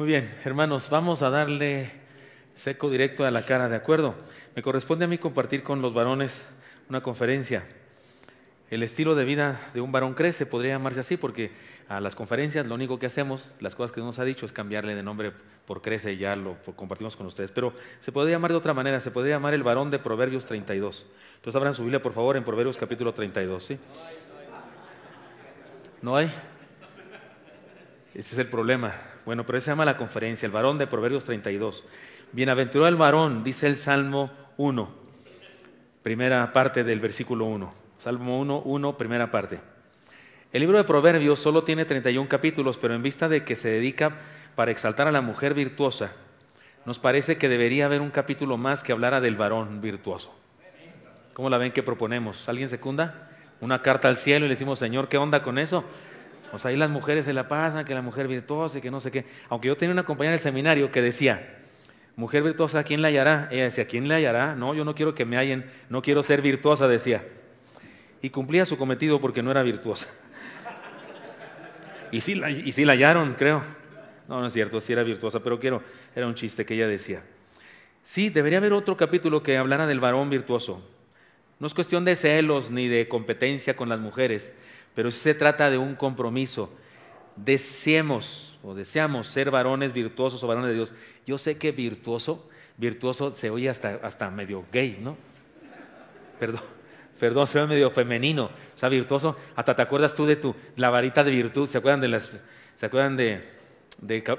Muy bien, hermanos, vamos a darle seco directo a la cara, ¿de acuerdo? Me corresponde a mí compartir con los varones una conferencia. El estilo de vida de un varón crece, podría llamarse así, porque a las conferencias lo único que hacemos, las cosas que nos ha dicho, es cambiarle de nombre por crece y ya lo compartimos con ustedes. Pero se podría llamar de otra manera, se podría llamar el varón de Proverbios 32. Entonces abran su Biblia, por favor, en Proverbios capítulo 32, ¿sí? ¿No hay? Ese es el problema. Bueno, pero eso se llama la conferencia, el varón de Proverbios 32. Bienaventurado el varón, dice el Salmo 1, primera parte del versículo 1. Salmo 1, 1, primera parte. El libro de Proverbios solo tiene 31 capítulos, pero en vista de que se dedica para exaltar a la mujer virtuosa, nos parece que debería haber un capítulo más que hablara del varón virtuoso. ¿Cómo la ven que proponemos? ¿Alguien secunda? Una carta al cielo y le decimos, Señor, ¿qué onda con eso? O pues sea, ahí las mujeres se la pasan, que la mujer virtuosa y que no sé qué. Aunque yo tenía una compañera en el seminario que decía, mujer virtuosa, quién la hallará? Ella decía, ¿quién la hallará? No, yo no quiero que me hallen, no quiero ser virtuosa, decía. Y cumplía su cometido porque no era virtuosa. y, sí la, y sí la hallaron, creo. No, no es cierto, sí era virtuosa, pero quiero, era un chiste que ella decía. Sí, debería haber otro capítulo que hablara del varón virtuoso. No es cuestión de celos ni de competencia con las mujeres, pero se trata de un compromiso. Deseemos o deseamos ser varones virtuosos o varones de Dios. Yo sé que virtuoso, virtuoso se oye hasta, hasta medio gay, ¿no? Perdón, perdón, se oye medio femenino. O sea, virtuoso, hasta te acuerdas tú de tu, la varita de virtud, ¿se acuerdan de las, se acuerdan de,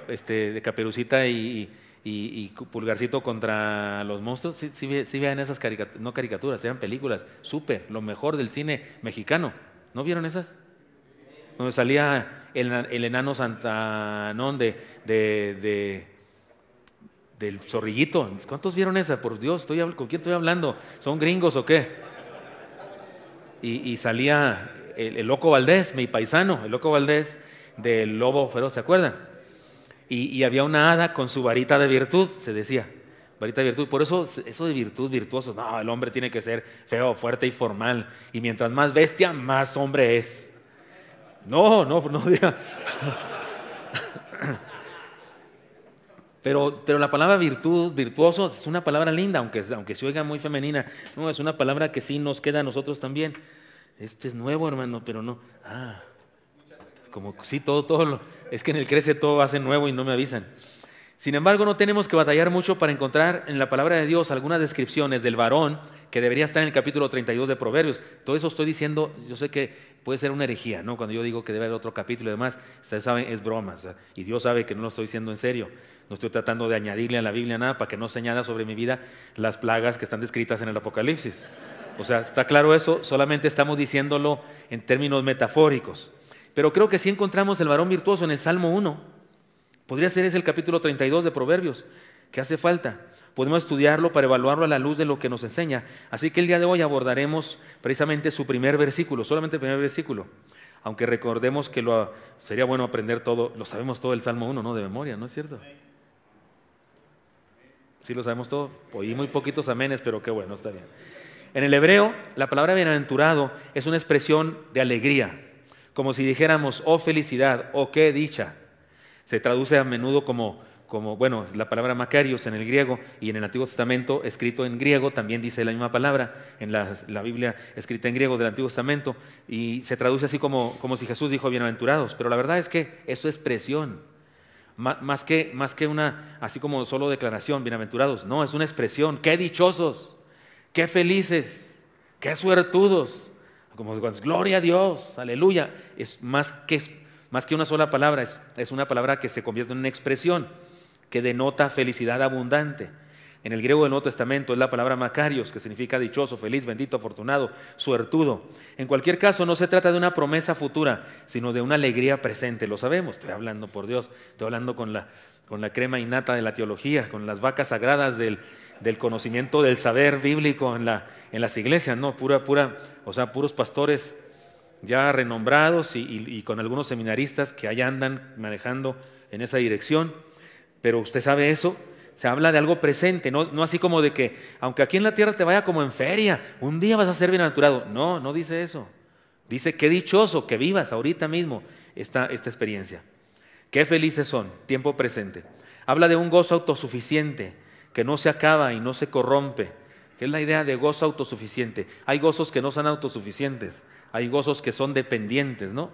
este, Caperucita y, Pulgarcito contra los monstruos? Sí, vean esas caricaturas, no caricaturas, eran películas, súper, lo mejor del cine mexicano. ¿No vieron esas? Donde salía el, enano Santanón de, de, del zorrillito. ¿Cuántos vieron esas? Por Dios, ¿con quién estoy hablando? ¿Son gringos o qué? Y, salía el, loco Valdés, mi paisano, el loco Valdés del lobo feroz, ¿se acuerdan? y había una hada con su varita de virtud, se decía varita de virtud. Por eso, eso de virtud, virtuoso, no, el hombre tiene que ser feo, fuerte y formal. Y mientras más bestia, más hombre es. No, no, no diga. Pero, pero, la palabra virtud, virtuoso, es una palabra linda, aunque, aunque se oiga muy femenina. No, es una palabra que sí nos queda a nosotros también. Este es nuevo, hermano, pero no. Ah, como sí, todo, todo. es que en el crece todo hace nuevo y no me avisan. Sin embargo, no tenemos que batallar mucho para encontrar en la palabra de Dios algunas descripciones del varón que debería estar en el capítulo 32 de Proverbios. Todo eso estoy diciendo, yo sé que puede ser una herejía, ¿no? Cuando yo digo que debe haber otro capítulo y demás, ustedes saben, es broma. y Dios sabe que no lo estoy diciendo en serio. No estoy tratando de añadirle a la Biblia nada para que no señale sobre mi vida las plagas que están descritas en el Apocalipsis. O sea, está claro eso, solamente estamos diciéndolo en términos metafóricos. Pero creo que sí encontramos el varón virtuoso en el Salmo 1 Podría ser ese el capítulo 32 de Proverbios, que hace falta. Podemos estudiarlo para evaluarlo a la luz de lo que nos enseña. Así que el día de hoy abordaremos precisamente su primer versículo, solamente el primer versículo. Aunque recordemos que lo, sería bueno aprender todo, lo sabemos todo el Salmo 1, ¿no? De memoria, ¿no es cierto? Sí, lo sabemos todo. Oí muy poquitos amenes, pero qué bueno, está bien. En el hebreo, la palabra bienaventurado es una expresión de alegría, como si dijéramos, oh felicidad, oh qué dicha. Se traduce a menudo como, como, bueno, la palabra Macarios en el griego y en el Antiguo Testamento escrito en griego también dice la misma palabra, en la, Biblia escrita en griego del Antiguo Testamento, y se traduce así como, como si Jesús dijo bienaventurados, pero la verdad es que eso es presión. Más que, más que una, así como solo declaración, bienaventurados, no, es una expresión, qué dichosos, qué felices, qué suertudos, como gloria a Dios, aleluya, es más que más que una sola palabra, es, una palabra que se convierte en una expresión que denota felicidad abundante. En el griego del Nuevo Testamento es la palabra Macarios, que significa dichoso, feliz, bendito, afortunado, suertudo. En cualquier caso, no se trata de una promesa futura, sino de una alegría presente. Lo sabemos, estoy hablando por Dios, estoy hablando con la, con la crema innata de la teología, con las vacas sagradas del, conocimiento del saber bíblico en, la, en las iglesias, ¿no? Pura, pura, o sea, puros pastores ya renombrados y, con algunos seminaristas que allá andan manejando en esa dirección, pero usted sabe eso. Se habla de algo presente, no, así como de que, aunque aquí en la tierra te vaya como en feria, un día vas a ser bienaventurado. No, no dice eso. Dice, qué dichoso que vivas ahorita mismo esta, esta experiencia. Qué felices son, tiempo presente. Habla de un gozo autosuficiente, que no se acaba y no se corrompe, que es la idea de gozo autosuficiente. Hay gozos que no son autosuficientes, hay gozos que son dependientes, ¿no?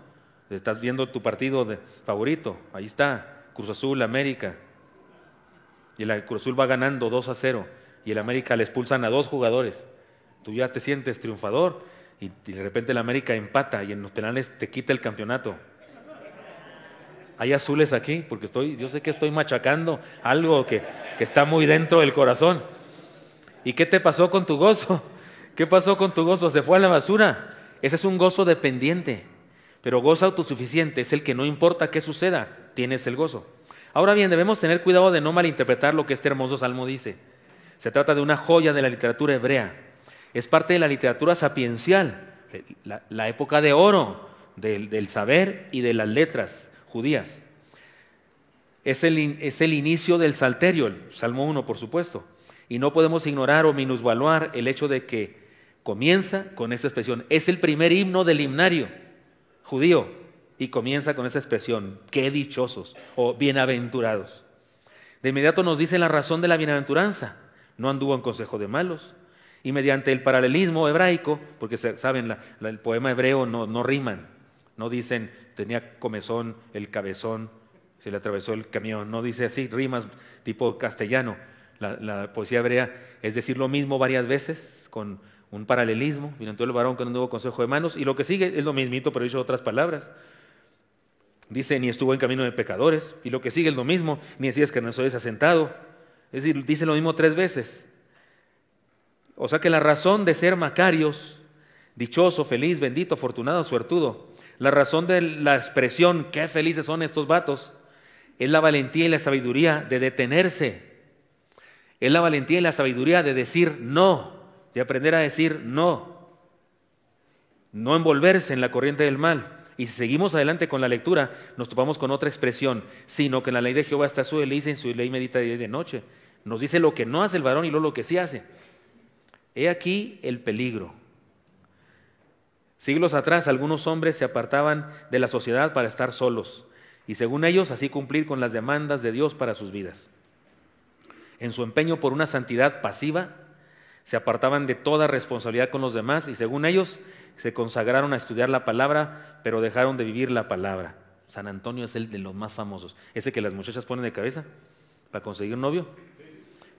Estás viendo tu partido de favorito, ahí está, Cruz Azul, América. Y el Cruz Azul va ganando 2 a 0 y el América le expulsan a dos jugadores. Tú ya te sientes triunfador y, de repente el América empata y en los penales te quita el campeonato. Hay azules aquí, porque estoy, yo sé que estoy machacando algo que, que está muy dentro del corazón. ¿Y qué te pasó con tu gozo? ¿Qué pasó con tu gozo? ¿Se fue a la basura? Ese es un gozo dependiente, pero gozo autosuficiente es el que no importa qué suceda, tienes el gozo. Ahora bien, debemos tener cuidado de no malinterpretar lo que este hermoso salmo dice. Se trata de una joya de la literatura hebrea. Es parte de la literatura sapiencial, la, época de oro del, saber y de las letras judías. Es el, es el inicio del salterio, el Salmo 1, por supuesto. Y no podemos ignorar o minusvaluar el hecho de que comienza con esta expresión. Es el primer himno del himnario judío y comienza con esa expresión, qué dichosos o bienaventurados. De inmediato nos dice la razón de la bienaventuranza. No anduvo en consejo de malos. Y mediante el paralelismo hebraico, porque saben, el poema hebreo no, no riman, no dicen tenía comezón el cabezón, se le atravesó el camión, no dice así, rimas tipo castellano. La, la poesía hebrea es decir lo mismo varias veces con un paralelismo, vino el varón con un nuevo consejo de manos, y lo que sigue es lo mismito, pero dicho otras palabras. Dice, ni estuvo en camino de pecadores, y lo que sigue es lo mismo, ni decías que no soy desasentado. Es decir, dice lo mismo tres veces. O sea que la razón de ser Macarios, dichoso, feliz, bendito, afortunado, suertudo, la razón de la expresión, qué felices son estos vatos, es la valentía y la sabiduría de detenerse. Es la valentía y la sabiduría de decir no de aprender a decir no, no envolverse en la corriente del mal. Y si seguimos adelante con la lectura, nos topamos con otra expresión, sino que en la ley de Jehová está su delicia y en su ley medita día y de noche. Nos dice lo que no hace el varón y luego lo que sí hace. He aquí el peligro. Siglos atrás algunos hombres se apartaban de la sociedad para estar solos y según ellos así cumplir con las demandas de Dios para sus vidas. En su empeño por una santidad pasiva, se apartaban de toda responsabilidad con los demás y según ellos se consagraron a estudiar la palabra, pero dejaron de vivir la palabra. San Antonio es el de los más famosos, ese que las muchachas ponen de cabeza para conseguir un novio.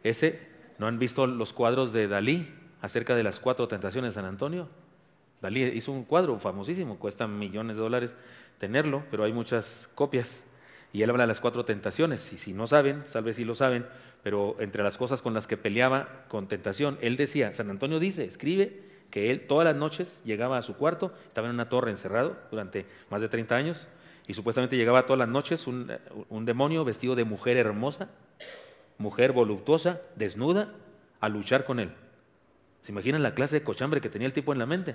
Ese, ¿no han visto los cuadros de Dalí acerca de las cuatro tentaciones de San Antonio? Dalí hizo un cuadro famosísimo, cuesta millones de dólares tenerlo, pero hay muchas copias y él habla de las cuatro tentaciones, y si no saben, tal vez lo saben, pero entre las cosas con las que peleaba con tentación, él decía, San Antonio dice, escribe que él todas las noches llegaba a su cuarto, estaba en una torre encerrado durante más de 30 años, y supuestamente llegaba todas las noches un, eh, un demonio vestido de mujer hermosa, mujer voluptuosa, desnuda, a luchar con él. ¿Se imaginan la clase de cochambre que tenía el tipo en la mente?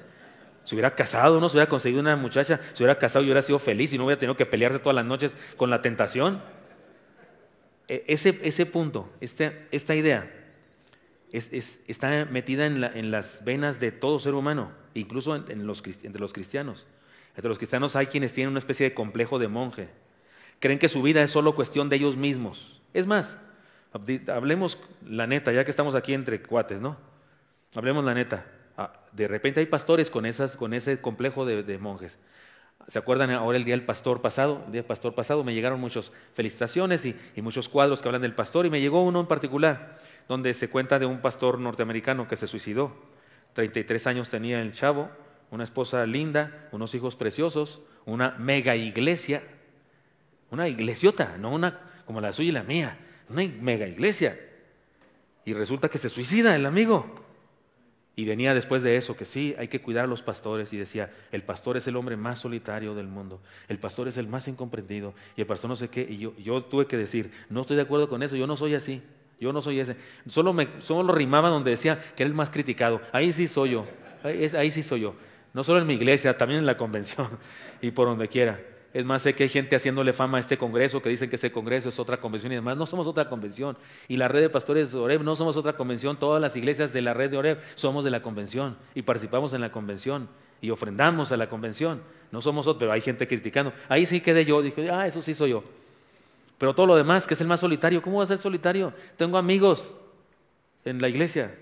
Se hubiera casado, ¿no? Se hubiera conseguido una muchacha, se hubiera casado y hubiera sido feliz y no hubiera tenido que pelearse todas las noches con la tentación. E, ese, ese, punto, este, esta idea, es, está metida en, la, en, las venas de todo ser humano, incluso entre los cristianos. Entre los cristianos hay quienes tienen una especie de complejo de monje. Creen que su vida es solo cuestión de ellos mismos. Es más, hablemos la neta, ya que estamos aquí entre cuates, ¿no? Hablemos la neta. Ah, de repente hay pastores con, ese complejo de, monjes. ¿Se acuerdan ahora el día del pastor pasado? El día del pastor pasado me llegaron muchas felicitaciones y, y, muchos cuadros que hablan del pastor y me llegó uno en particular donde se cuenta de un pastor norteamericano que se suicidó. 33 años tenía el chavo, una esposa linda, unos hijos preciosos, una mega iglesia, una iglesiota, no una como la suya y la mía, una mega iglesia. Y resulta que se suicida el amigo. Y venía después de eso, que sí, hay que cuidar a los pastores. Y decía, el pastor es el hombre más solitario del mundo. El pastor es el más incomprendido. Y el pastor no sé qué. Y yo, yo tuve que decir, no estoy de acuerdo con eso, yo no soy así. Yo no soy ese. Solo, me, solo rimaba donde decía que era el más criticado. Ahí sí soy yo. ahí sí soy yo. No solo en mi iglesia, también en la convención y por donde quiera. Es más, sé que hay gente haciéndole fama a este Congreso, que dicen que este Congreso es otra convención y demás. No somos otra convención. Y la red de pastores de Oreb no somos otra convención. Todas las iglesias de la red de Oreb somos de la convención y participamos en la convención y ofrendamos a la convención. No somos otra, pero hay gente criticando. Ahí sí quedé yo, dije, ah, eso sí soy yo. Pero todo lo demás, que es el más solitario, ¿cómo va a ser solitario? Tengo amigos en la iglesia,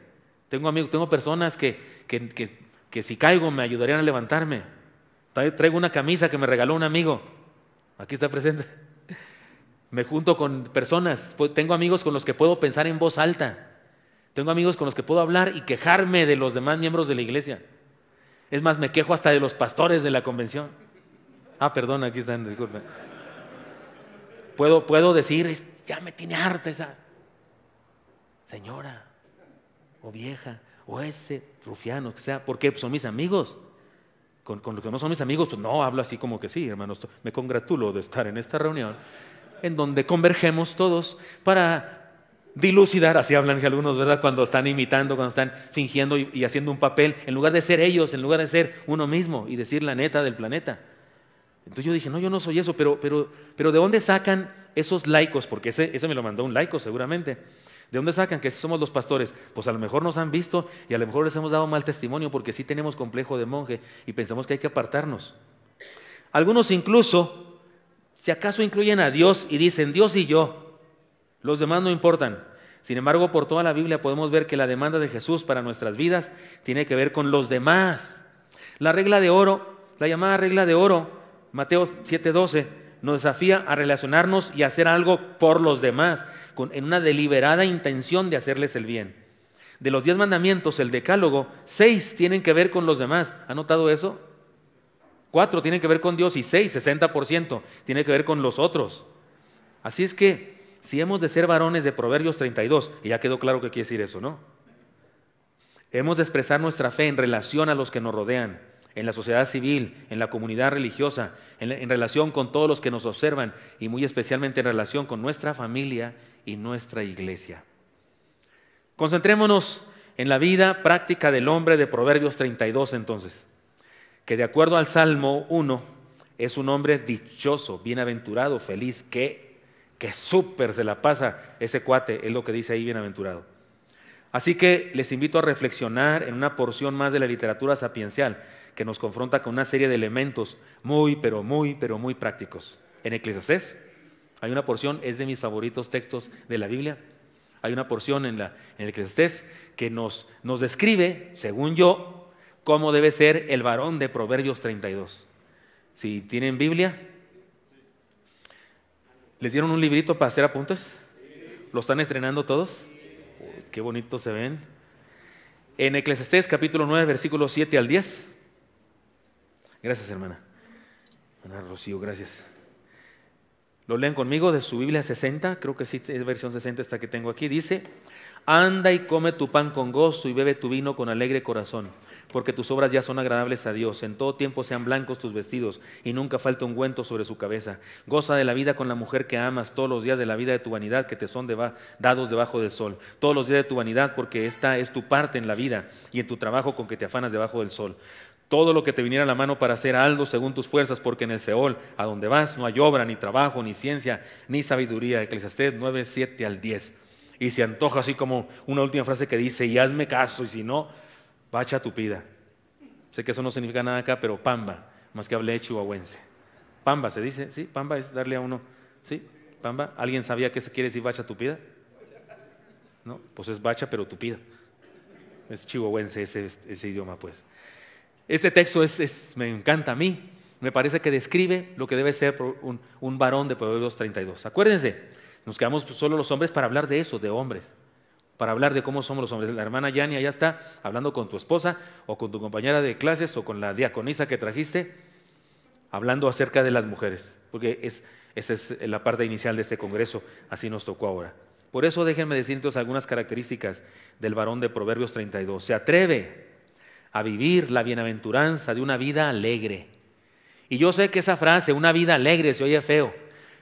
tengo amigos, tengo personas que, que si caigo me ayudarían a levantarme. Traigo una camisa que me regaló un amigo. Aquí está presente. Me junto con personas. Tengo amigos con los que puedo pensar en voz alta. Tengo amigos con los que puedo hablar y quejarme de los demás miembros de la iglesia. Es más, me quejo hasta de los pastores de la convención. Ah, perdón, aquí están, disculpen. Puedo, puedo decir, ya me tiene harta esa señora o vieja o ese rufiano, que sea, porque son mis amigos con, los que no son mis amigos, pues no hablo así como que sí, hermanos. Me congratulo de estar en esta reunión en donde convergemos todos para dilucidar, así hablan algunos, ¿verdad? Cuando están imitando, cuando están fingiendo y, haciendo un papel, en lugar de ser ellos, en lugar de ser uno mismo y decir la neta del planeta. Entonces yo dije, no, yo no soy eso, pero, pero, pero ¿de dónde sacan esos laicos? Porque ese, ese me lo mandó un laico seguramente. ¿De dónde sacan que somos los pastores? Pues a lo mejor nos han visto y a lo mejor les hemos dado mal testimonio porque sí tenemos complejo de monje y pensamos que hay que apartarnos. Algunos incluso, si acaso incluyen a Dios y dicen, Dios y yo, los demás no importan. Sin embargo, por toda la Biblia podemos ver que la demanda de Jesús para nuestras vidas tiene que ver con los demás. La regla de oro, la llamada regla de oro, Mateo 7:12, nos desafía a relacionarnos y hacer algo por los demás, en una deliberada intención de hacerles el bien. De los diez mandamientos, el decálogo, seis tienen que ver con los demás. ¿Ha notado eso? Cuatro tienen que ver con Dios y seis, 60%, tiene que ver con los otros. Así es que, si hemos de ser varones de Proverbios 32, y ya quedó claro que quiere decir eso, ¿no? Hemos de expresar nuestra fe en relación a los que nos rodean en la sociedad civil, en la comunidad religiosa, en, relación con todos los que nos observan y muy especialmente en relación con nuestra familia y nuestra iglesia. Concentrémonos en la vida práctica del hombre de Proverbios 32 entonces, que de acuerdo al Salmo 1 es un hombre dichoso, bienaventurado, feliz, que, que súper se la pasa ese cuate, es lo que dice ahí bienaventurado. Así que les invito a reflexionar en una porción más de la literatura sapiencial que nos confronta con una serie de elementos muy, pero muy, pero muy prácticos. En Eclesiastés hay una porción, es de mis favoritos textos de la Biblia. Hay una porción en, la, en Eclesiastés que nos, nos describe, según yo, cómo debe ser el varón de Proverbios 32. Si tienen Biblia, ¿les dieron un librito para hacer apuntes? ¿Lo están estrenando todos? qué bonito se ven. En Eclesiastés capítulo 9, versículos 7 al 10. Gracias, hermana. Hermana Rocío, gracias. Lo leen conmigo de su Biblia 60, creo que sí, es versión 60 esta que tengo aquí. Dice, anda y come tu pan con gozo y bebe tu vino con alegre corazón, porque tus obras ya son agradables a Dios. En todo tiempo sean blancos tus vestidos y nunca falte ungüento sobre su cabeza. Goza de la vida con la mujer que amas todos los días de la vida de tu vanidad que te son dados debajo del sol. Todos los días de tu vanidad, porque esta es tu parte en la vida y en tu trabajo con que te afanas debajo del sol todo lo que te viniera a la mano para hacer algo según tus fuerzas, porque en el Seol, a donde vas, no hay obra, ni trabajo, ni ciencia, ni sabiduría. Eclesiastés 9, 7 al 10. Y se antoja así como una última frase que dice, y hazme caso, y si no, bacha tu pida. Sé que eso no significa nada acá, pero pamba, más que hablé chihuahuense. Pamba se dice, ¿sí? Pamba es darle a uno, ¿sí? Pamba, ¿alguien sabía qué se quiere decir bacha tupida? No, pues es bacha pero tupida. Es chihuahuense ese idioma, pues. Este texto es, me encanta a mí. Me parece que describe lo que debe ser un, varón de Proverbios 32. Acuérdense, nos quedamos pues solo los hombres para hablar de eso, de hombres para hablar de cómo somos los hombres. La hermana Yani ya está hablando con tu esposa o con tu compañera de clases o con la diaconisa que trajiste, hablando acerca de las mujeres, porque es, esa es la parte inicial de este congreso, así nos tocó ahora. Por eso déjenme decirles algunas características del varón de Proverbios 32. Se atreve, a vivir la bienaventuranza de una vida alegre. Y yo sé que esa frase, una vida alegre, se oye feo.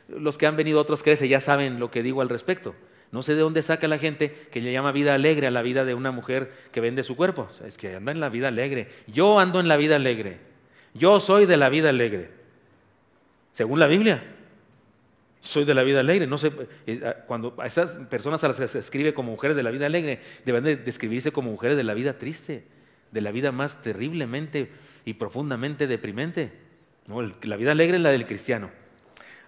Los que han venido otros crecen, ya saben lo que digo al respecto. No sé de dónde saca la gente que le llama vida alegre a la vida de una mujer que vende su cuerpo. es que anda en la vida alegre. Yo ando en la vida alegre. Yo soy de la vida alegre. Según la Biblia, soy de la vida alegre. No sé, eh, cuando a esas personas a las que se escribe como mujeres de la vida alegre, deben de describirse como mujeres de la vida triste de la vida más terriblemente y profundamente deprimente. la vida alegre es la del cristiano.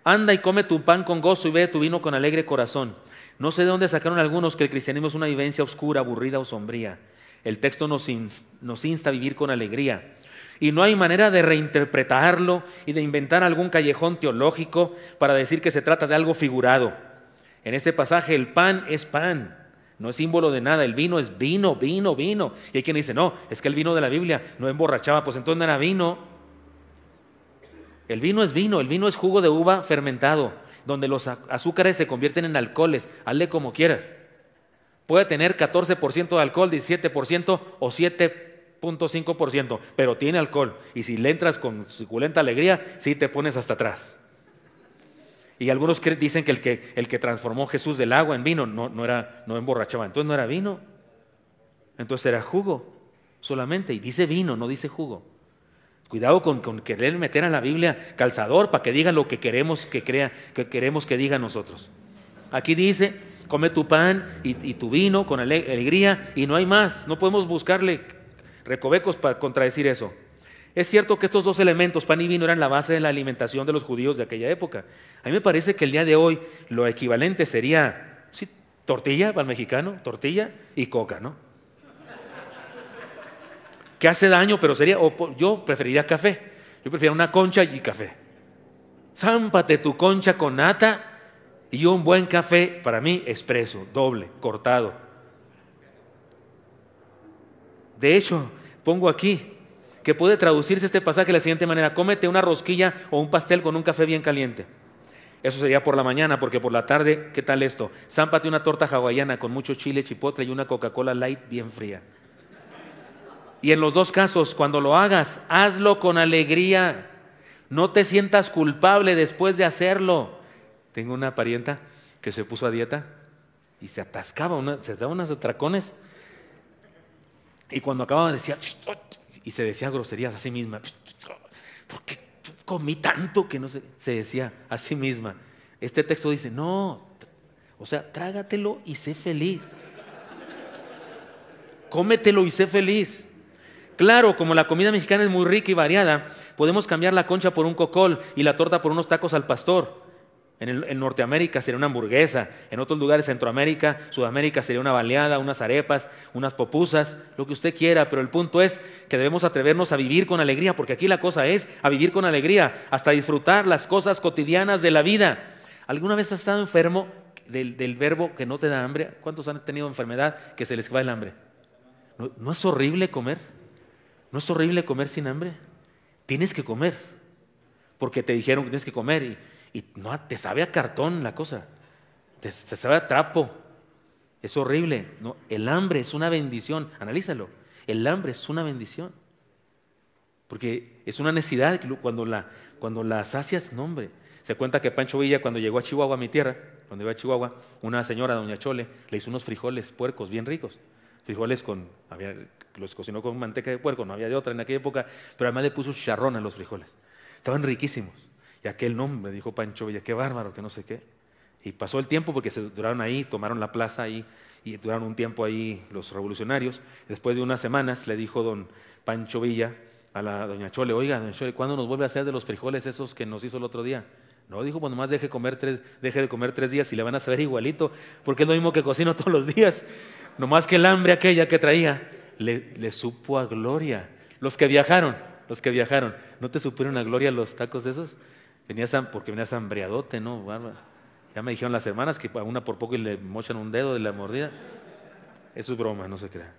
Anda y come tu pan con gozo y ve tu vino con alegre corazón. No sé de dónde sacaron algunos que el cristianismo es una vivencia oscura, aburrida o sombría. El texto nos, insta a vivir con alegría. Y no hay manera de reinterpretarlo y de inventar algún callejón teológico para decir que se trata de algo figurado. En este pasaje el pan es pan no es símbolo de nada. El vino es vino, vino, vino. Y hay quien dice, no, es que el vino de la Biblia no emborrachaba, pues entonces no era vino. El vino es vino, el vino es jugo de uva fermentado, donde los azúcares se convierten en alcoholes. Hazle como quieras. Puede tener 14% de alcohol, 17% o 7.5%, pero tiene alcohol. Y si le entras con suculenta alegría, sí te pones hasta atrás. Y algunos dicen que el, que el que transformó Jesús del agua en vino no, no, era, no emborrachaba, entonces no era vino, entonces era jugo solamente. Y dice vino, no dice jugo. Cuidado con, con querer meter a la Biblia calzador para que diga lo que queremos que crea, que queremos que diga nosotros. Aquí dice, come tu pan y tu vino con alegría y no hay más. No podemos buscarle recovecos para contradecir eso. Es cierto que estos dos elementos, pan y vino, eran la base de la alimentación de los judíos de aquella época. A mí me parece que el día de hoy lo equivalente sería sí, tortilla para el mexicano, tortilla y coca, ¿no? Que hace daño, pero sería, o yo preferiría café. Yo preferiría una concha y café. Zámpate tu concha con nata y un buen café, para mí, expreso, doble, cortado. De hecho, pongo aquí, que puede traducirse este pasaje de la siguiente manera, cómete una rosquilla o un pastel con un café bien caliente. Eso sería por la mañana, porque por la tarde, ¿qué tal esto? Zámpate una torta hawaiana con mucho chile, chipotle y una Coca-Cola light bien fría. Y en los dos casos, cuando lo hagas, hazlo con alegría. No te sientas culpable después de hacerlo. Tengo una parienta que se puso a dieta y se atascaba, se daba unos atracones. Y cuando acababa decía, y se decía groserías a sí misma. porque comí tanto que no Se decía a sí misma. Este texto dice, no, o sea, trágatelo y sé feliz. Cómetelo y sé feliz. Claro, como la comida mexicana es muy rica y variada, podemos cambiar la concha por un cocol y la torta por unos tacos al pastor. En, Norteamérica sería una hamburguesa, en otros lugares, Centroamérica, Sudamérica sería una baleada, unas arepas, unas popusas, lo que usted quiera, pero el punto es que debemos atrevernos a vivir con alegría, porque aquí la cosa es a vivir con alegría, hasta disfrutar las cosas cotidianas de la vida. ¿Alguna vez has estado enfermo del, verbo que no te da hambre? ¿Cuántos han tenido enfermedad que se les va el hambre? ¿No, ¿No es horrible comer? ¿No es horrible comer sin hambre? Tienes que comer, porque te dijeron que tienes que comer y y no, te sabe a cartón la cosa, te, sabe a trapo, es horrible. No, el hambre es una bendición, analízalo, el hambre es una bendición, porque es una necesidad cuando la, cuando sacias, no hombre. Se cuenta que Pancho Villa cuando llegó a Chihuahua, a mi tierra, cuando iba a Chihuahua, una señora, doña Chole, le hizo unos frijoles puercos bien ricos. Frijoles con, los cocinó con manteca de puerco, no había de otra en aquella época, pero además le puso charrón a los frijoles. Estaban riquísimos. Y aquel nombre, dijo Pancho Villa, qué bárbaro, que no sé qué. Y pasó el tiempo porque se duraron ahí, tomaron la plaza ahí y duraron un tiempo ahí los revolucionarios. Después de unas semanas le dijo don Pancho Villa a la doña Chole, oiga, doña Chole, ¿cuándo nos vuelve a hacer de los frijoles esos que nos hizo el otro día? No, dijo, pues nomás deje, comer tres, deje de comer tres días y le van a saber igualito, porque es lo mismo que cocino todos los días. Nomás que el hambre aquella que traía le, supo a gloria. Los que viajaron, los que viajaron, ¿no te supieron a gloria los tacos de esos? Venías, porque venías hambreadote, ¿no? Ya me dijeron las hermanas que a una por poco y le mochan un dedo de la mordida. Eso es broma, no se crea.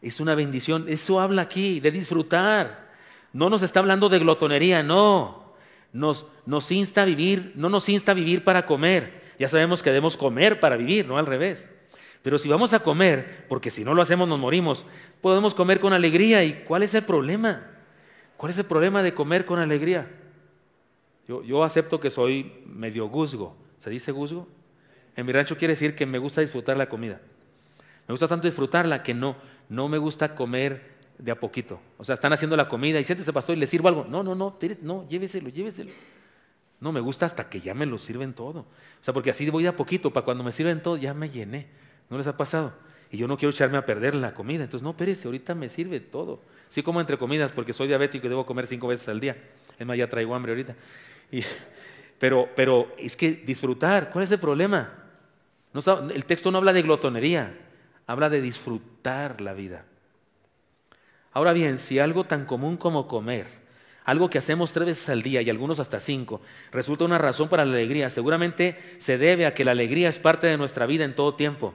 Es una bendición. Eso habla aquí, de disfrutar. No nos está hablando de glotonería, no. Nos, nos insta a vivir, no nos insta a vivir para comer. Ya sabemos que debemos comer para vivir, no al revés. Pero si vamos a comer, porque si no lo hacemos nos morimos, podemos comer con alegría. ¿Y cuál es el problema? ¿Cuál es el problema de comer con alegría? Yo, acepto que soy medio guzgo. ¿Se dice guzgo? En mi rancho quiere decir que me gusta disfrutar la comida. Me gusta tanto disfrutarla que no, no me gusta comer de a poquito. O sea, están haciendo la comida y siéntese, pastor, y le sirvo algo. No, no, no, no, lléveselo, lléveselo. No, me gusta hasta que ya me lo sirven todo. O sea, porque así voy de a poquito, para cuando me sirven todo, ya me llené. ¿No les ha pasado? Y yo no quiero echarme a perder la comida. Entonces, no, espérese, ahorita me sirve todo. Sí como entre comidas, porque soy diabético y debo comer cinco veces al día. Es más, ya traigo hambre ahorita pero, pero es que disfrutar, ¿cuál es el problema? No, el texto no habla de glotonería, habla de disfrutar la vida. Ahora bien, si algo tan común como comer, algo que hacemos tres veces al día y algunos hasta cinco, resulta una razón para la alegría, seguramente se debe a que la alegría es parte de nuestra vida en todo tiempo.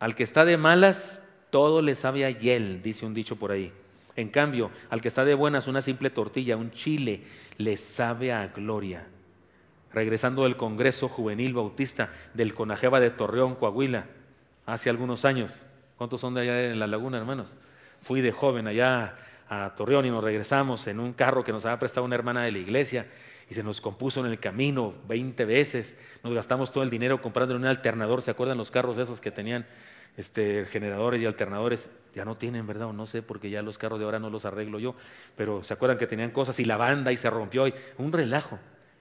Al que está de malas, todo le sabe a hiel, dice un dicho por ahí. En cambio, al que está de buenas, una simple tortilla, un chile, le sabe a gloria. Regresando del Congreso Juvenil Bautista del Conajeva de Torreón, Coahuila, hace algunos años. ¿Cuántos son de allá en la laguna, hermanos? Fui de joven allá a Torreón y nos regresamos en un carro que nos había prestado una hermana de la iglesia y se nos compuso en el camino 20 veces. Nos gastamos todo el dinero comprando un alternador. ¿Se acuerdan los carros esos que tenían este, generadores y alternadores, ya no tienen, ¿verdad? O no sé, porque ya los carros de ahora no los arreglo yo, pero se acuerdan que tenían cosas y la banda y se rompió y un relajo.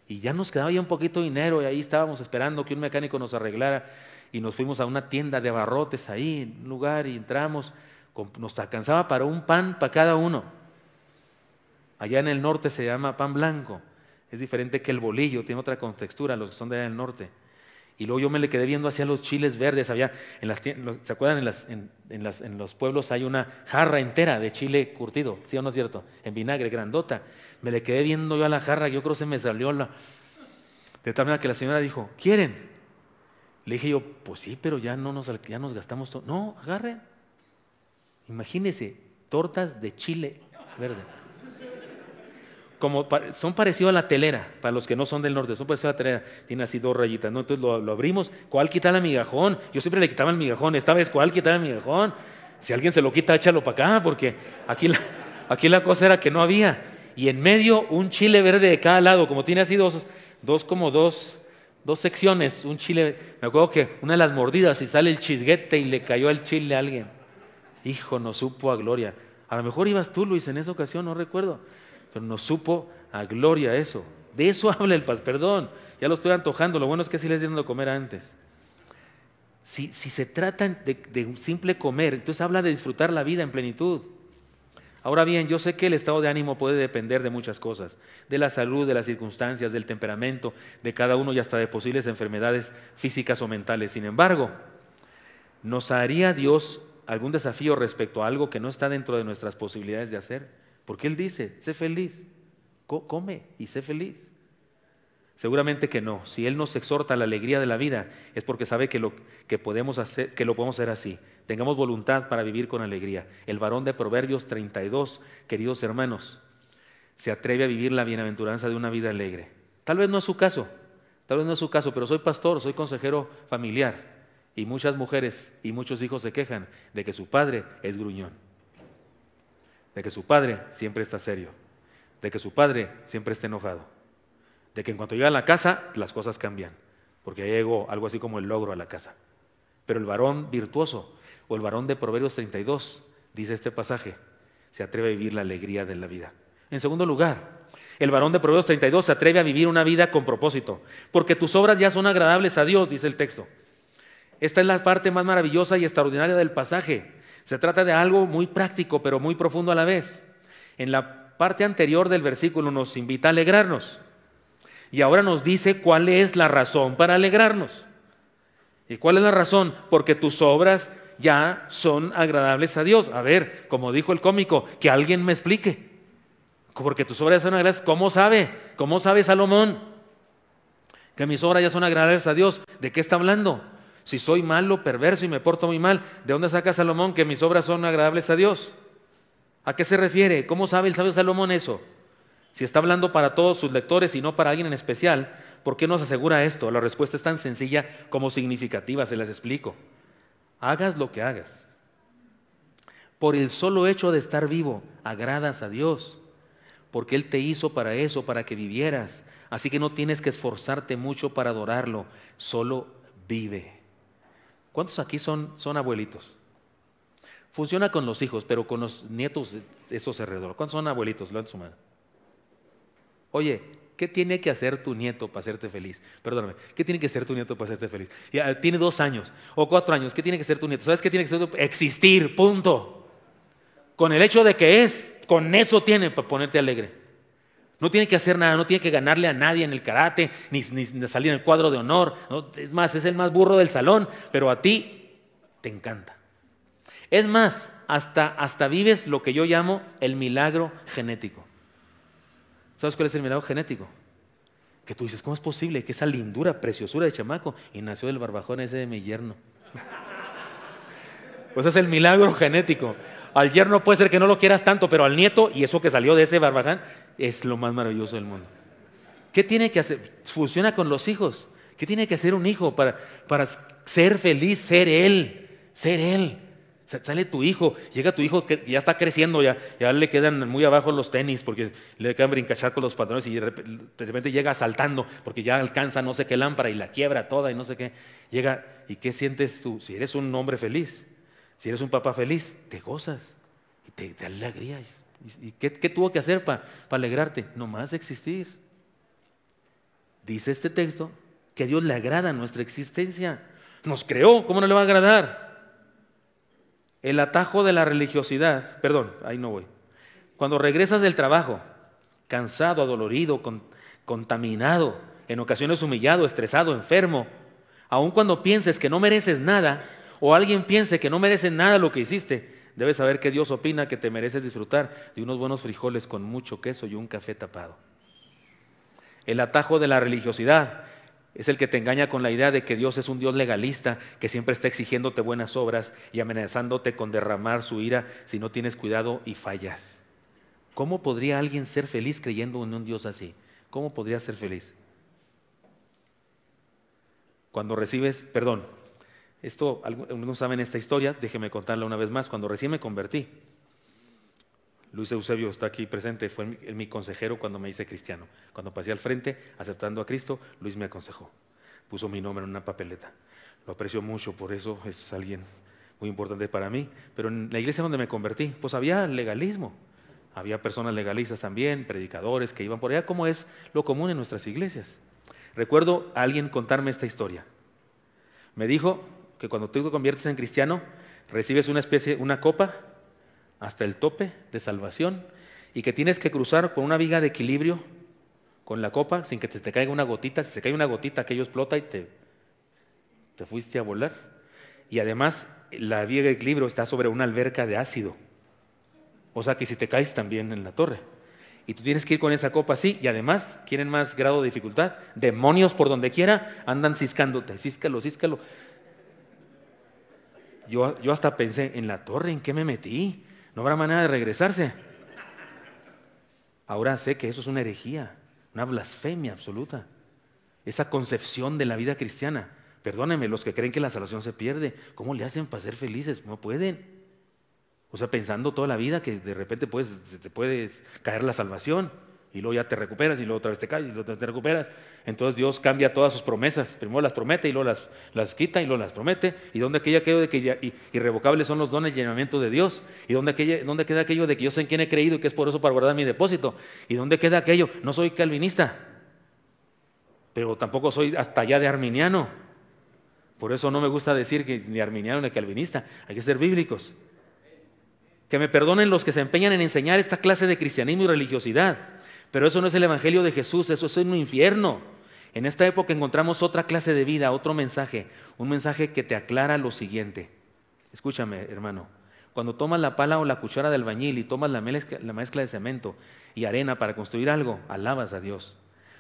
Y ya nos quedaba ya un poquito de dinero y ahí estábamos esperando que un mecánico nos arreglara y nos fuimos a una tienda de abarrotes ahí, en un lugar y entramos, nos alcanzaba para un pan para cada uno. Allá en el norte se llama pan blanco, es diferente que el bolillo, tiene otra contextura, los que son de allá del norte. Y luego yo me le quedé viendo hacia los chiles verdes. Había, en las, ¿Se acuerdan? En, las, en, los pueblos hay una jarra entera de chile curtido, ¿sí o no es cierto? En vinagre, grandota. Me le quedé viendo yo a la jarra, yo creo que se me salió la... De tal manera que la señora dijo, ¿quieren? Le dije yo, pues sí, pero ya no nos, ya nos gastamos todo. No, agarre Imagínense, tortas de chile verde son parecidos a la telera, para los que no son del norte, son parecidos a la telera, tiene así dos rayitas, ¿no? Entonces lo, abrimos, ¿cuál quita el migajón? Yo siempre le quitaba el migajón, esta vez ¿cuál quita el migajón? Si alguien se lo quita, échalo para acá, porque aquí la, aquí la cosa era que no había. Y en medio un chile verde de cada lado, como tiene así dos, dos como dos, dos secciones, un chile, me acuerdo que una de las mordidas y sale el chisguete y le cayó el chile a alguien. Hijo, no supo a gloria. A lo mejor ibas tú, Luis, en esa ocasión, no recuerdo pero nos supo ah, a gloria eso. De eso habla el paz, perdón, ya lo estoy antojando, lo bueno es que sí les dieron de comer antes. Si, se trata de, de un simple comer, entonces habla de disfrutar la vida en plenitud. Ahora bien, yo sé que el estado de ánimo puede depender de muchas cosas, de la salud, de las circunstancias, del temperamento de cada uno y hasta de posibles enfermedades físicas o mentales. Sin embargo, ¿nos haría Dios algún desafío respecto a algo que no está dentro de nuestras posibilidades de hacer? Porque Él dice, sé feliz, come y sé feliz. Seguramente que no. Si Él nos exhorta a la alegría de la vida, es porque sabe que lo, que podemos hacer, que lo podemos hacer así. Tengamos voluntad para vivir con alegría. El varón de Proverbios 32, queridos hermanos, se atreve a vivir la bienaventuranza de una vida alegre. Tal vez no es su caso, tal vez no es su caso, pero soy pastor, soy consejero familiar. Y muchas mujeres y muchos hijos se quejan de que su padre es gruñón de que su padre siempre está serio, de que su padre siempre está enojado, de que en cuanto llega a la casa las cosas cambian, porque llegó algo así como el logro a la casa. Pero el varón virtuoso o el varón de Proverbios 32, dice este pasaje, se atreve a vivir la alegría de la vida. En segundo lugar, el varón de Proverbios 32 se atreve a vivir una vida con propósito, porque tus obras ya son agradables a Dios, dice el texto. Esta es la parte más maravillosa y extraordinaria del pasaje. Se trata de algo muy práctico, pero muy profundo a la vez. En la parte anterior del versículo nos invita a alegrarnos. Y ahora nos dice cuál es la razón para alegrarnos. ¿Y cuál es la razón? Porque tus obras ya son agradables a Dios. A ver, como dijo el cómico, que alguien me explique. Porque tus obras ya son agradables. ¿Cómo sabe? ¿Cómo sabe Salomón? Que mis obras ya son agradables a Dios. ¿De qué está hablando? Si soy malo, perverso y me porto muy mal, ¿de dónde saca Salomón que mis obras son agradables a Dios? ¿A qué se refiere? ¿Cómo sabe el sabio Salomón eso? Si está hablando para todos sus lectores y no para alguien en especial, ¿por qué nos asegura esto? La respuesta es tan sencilla como significativa, se las explico. Hagas lo que hagas. Por el solo hecho de estar vivo, agradas a Dios, porque Él te hizo para eso, para que vivieras. Así que no tienes que esforzarte mucho para adorarlo, solo vive. ¿Cuántos aquí son, son abuelitos? Funciona con los hijos, pero con los nietos esos alrededor. ¿Cuántos son abuelitos? Lo su mano. Oye, ¿qué tiene que hacer tu nieto para hacerte feliz? Perdóname, ¿qué tiene que hacer tu nieto para hacerte feliz? tiene dos años o cuatro años, ¿qué tiene que hacer tu nieto? ¿Sabes qué tiene que hacer? Tu... Existir, punto. Con el hecho de que es, con eso tiene para ponerte alegre. No tiene que hacer nada, no tiene que ganarle a nadie en el karate, ni, salir en el cuadro de honor. ¿no? Es más, es el más burro del salón, pero a ti te encanta. Es más, hasta, hasta vives lo que yo llamo el milagro genético. ¿Sabes cuál es el milagro genético? Que tú dices, ¿cómo es posible que esa lindura, preciosura de chamaco y nació del barbajón ese de mi yerno? Pues es el milagro genético. Al yerno puede ser que no lo quieras tanto, pero al nieto, y eso que salió de ese barbaján, es lo más maravilloso del mundo. ¿Qué tiene que hacer? Funciona con los hijos. ¿Qué tiene que hacer un hijo para, para ser feliz, ser él? Ser él. Sale tu hijo, llega tu hijo que ya está creciendo, ya, ya le quedan muy abajo los tenis porque le quedan brincachar con los patrones y de repente llega saltando porque ya alcanza no sé qué lámpara y la quiebra toda y no sé qué. Llega, ¿y qué sientes tú si eres un hombre feliz? Si eres un papá feliz, te gozas y te, alegrías. ¿Y, qué, tuvo que hacer para alegrarte? Nomás existir. Dice este texto que a Dios le agrada nuestra existencia. Nos creó, ¿cómo no le va a agradar? El atajo de la religiosidad, perdón, ahí no voy. Cuando regresas del trabajo, cansado, adolorido, contaminado, en ocasiones humillado, estresado, enfermo, aun cuando pienses que no mereces nada, o alguien piense que no merece nada lo que hiciste, debes saber que Dios opina que te mereces disfrutar de unos buenos frijoles con mucho queso y un café tapado. El atajo de la religiosidad es el que te engaña con la idea de que Dios es un Dios legalista que siempre está exigiéndote buenas obras y amenazándote con derramar su ira si no tienes cuidado y fallas. ¿Cómo podría alguien ser feliz creyendo en un Dios así? ¿Cómo podría ser feliz? Cuando recibes, perdón, esto, algunos saben esta historia, déjeme contarla una vez más, cuando recién me convertí. Luis Eusebio está aquí presente, fue mi consejero cuando me hice cristiano. Cuando pasé al frente aceptando a Cristo, Luis me aconsejó. Puso mi nombre en una papeleta. Lo aprecio mucho, por eso es alguien muy importante para mí. Pero en la iglesia donde me convertí, pues había legalismo. Había personas legalistas también, predicadores que iban por allá, como es lo común en nuestras iglesias. Recuerdo a alguien contarme esta historia. Me dijo, que cuando tú te conviertes en cristiano, recibes una especie, una copa hasta el tope de salvación y que tienes que cruzar por una viga de equilibrio con la copa sin que te, caiga una gotita. Si se cae una gotita, aquello explota y te, te fuiste a volar. Y además, la viga de equilibrio está sobre una alberca de ácido. O sea que si te caes también en la torre. Y tú tienes que ir con esa copa así. Y además, quieren más grado de dificultad. Demonios por donde quiera andan ciscándote. Císcalo, císcalo yo, hasta pensé, en la torre, ¿en qué me metí? ¿No habrá manera de regresarse? Ahora sé que eso es una herejía, una blasfemia absoluta. Esa concepción de la vida cristiana. Perdónenme, los que creen que la salvación se pierde, ¿cómo le hacen para ser felices? No pueden. O sea, pensando toda la vida que de repente te puedes caer la salvación y luego ya te recuperas y luego otra vez te caes y luego te recuperas. Entonces Dios cambia todas sus promesas. Primero las promete y luego las, quita y luego las promete. ¿Y donde queda aquello de que irrevocables son los dones y llenamiento de Dios? ¿Y dónde, dónde queda aquello de que yo sé en quién he creído y que es por eso para guardar mi depósito? ¿Y dónde queda aquello? No soy calvinista, pero tampoco soy hasta allá de arminiano. Por eso no me gusta decir que ni arminiano ni calvinista. Hay que ser bíblicos. Que me perdonen los que se empeñan en enseñar esta clase de cristianismo y religiosidad pero eso no es el Evangelio de Jesús, eso es un infierno. En esta época encontramos otra clase de vida, otro mensaje, un mensaje que te aclara lo siguiente. Escúchame, hermano. Cuando tomas la pala o la cuchara del bañil y tomas la mezcla, la mezcla de cemento y arena para construir algo, alabas a Dios.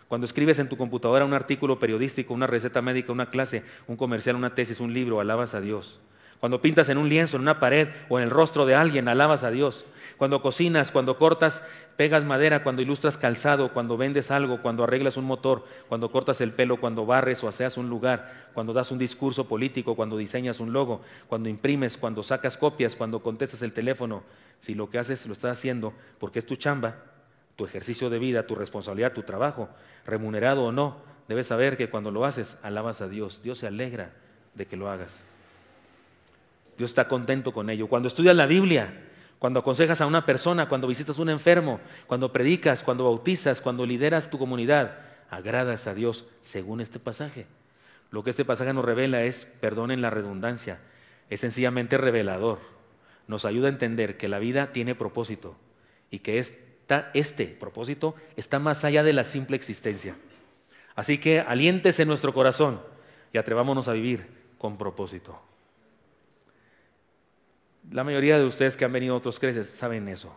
Cuando escribes en tu computadora un artículo periodístico, una receta médica, una clase, un comercial, una tesis, un libro, alabas a Dios. Cuando pintas en un lienzo, en una pared o en el rostro de alguien, alabas a Dios. Cuando cocinas, cuando cortas, pegas madera, cuando ilustras calzado, cuando vendes algo, cuando arreglas un motor, cuando cortas el pelo, cuando barres o aseas un lugar, cuando das un discurso político, cuando diseñas un logo, cuando imprimes, cuando sacas copias, cuando contestas el teléfono. Si lo que haces lo estás haciendo porque es tu chamba, tu ejercicio de vida, tu responsabilidad, tu trabajo, remunerado o no, debes saber que cuando lo haces, alabas a Dios. Dios se alegra de que lo hagas está contento con ello. Cuando estudias la Biblia, cuando aconsejas a una persona, cuando visitas a un enfermo, cuando predicas, cuando bautizas, cuando lideras tu comunidad, agradas a Dios según este pasaje. Lo que este pasaje nos revela es, perdonen la redundancia, es sencillamente revelador. Nos ayuda a entender que la vida tiene propósito y que este propósito está más allá de la simple existencia. Así que aliéntese nuestro corazón y atrevámonos a vivir con propósito. La mayoría de ustedes que han venido a otros creces saben eso.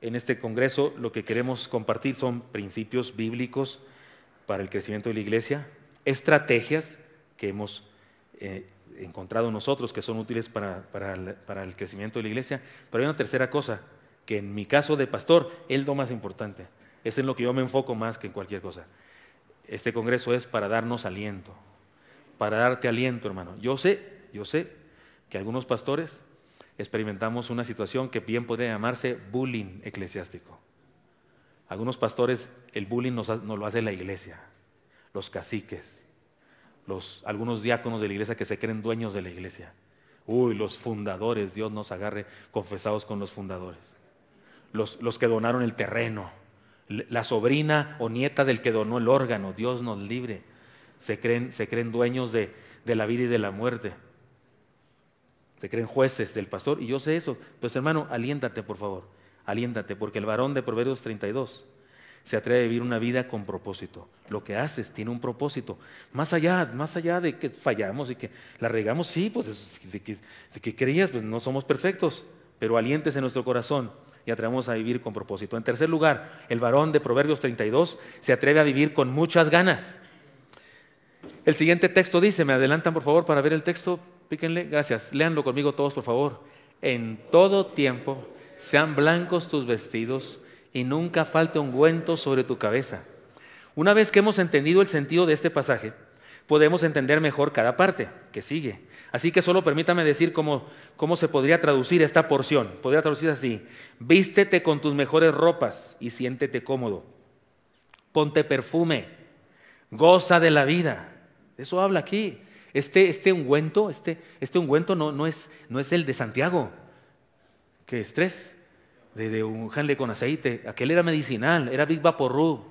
En este Congreso lo que queremos compartir son principios bíblicos para el crecimiento de la iglesia, estrategias que hemos eh, encontrado nosotros que son útiles para, para, el, crecimiento de la iglesia. Pero hay una tercera cosa, que en mi caso de pastor es lo más importante. Es en lo que yo me enfoco más que en cualquier cosa. Este Congreso es para darnos aliento, para darte aliento, hermano. Yo sé, yo sé que algunos pastores experimentamos una situación que bien puede llamarse bullying eclesiástico. Algunos pastores el bullying nos, lo hace la iglesia, los caciques, los, algunos diáconos de la iglesia que se creen dueños de la iglesia. Uy, los fundadores, Dios nos agarre confesados con los fundadores. Los, que donaron el terreno, la sobrina o nieta del que donó el órgano, Dios nos libre. Se creen, se creen dueños de la vida y de la muerte se creen jueces del pastor, y yo sé eso. Pues hermano, aliéntate, por favor, aliéntate, porque el varón de Proverbios 32 se atreve a vivir una vida con propósito. Lo que haces tiene un propósito. Más allá, más allá de que fallamos y que la regamos, sí, pues de que, creías, pues no somos perfectos, pero aliéntese en nuestro corazón y atrevemos a vivir con propósito. En tercer lugar, el varón de Proverbios 32 se atreve a vivir con muchas ganas. El siguiente texto dice, me adelantan por favor para ver el texto, píquenle, gracias, léanlo conmigo todos, por favor. En todo tiempo sean blancos tus vestidos y nunca falte un ungüento sobre tu cabeza. Una vez que hemos entendido el sentido de este pasaje, podemos entender mejor cada parte que sigue. Así que solo permítame decir cómo, se podría traducir esta porción. Podría traducir así, vístete con tus mejores ropas y siéntete cómodo. Ponte perfume, goza de la vida. Eso habla aquí. Este, este, ungüento, este, este ungüento no, no, es, no es el de Santiago, que estrés? de, un handle con aceite. Aquel era medicinal, era Big Vaporru.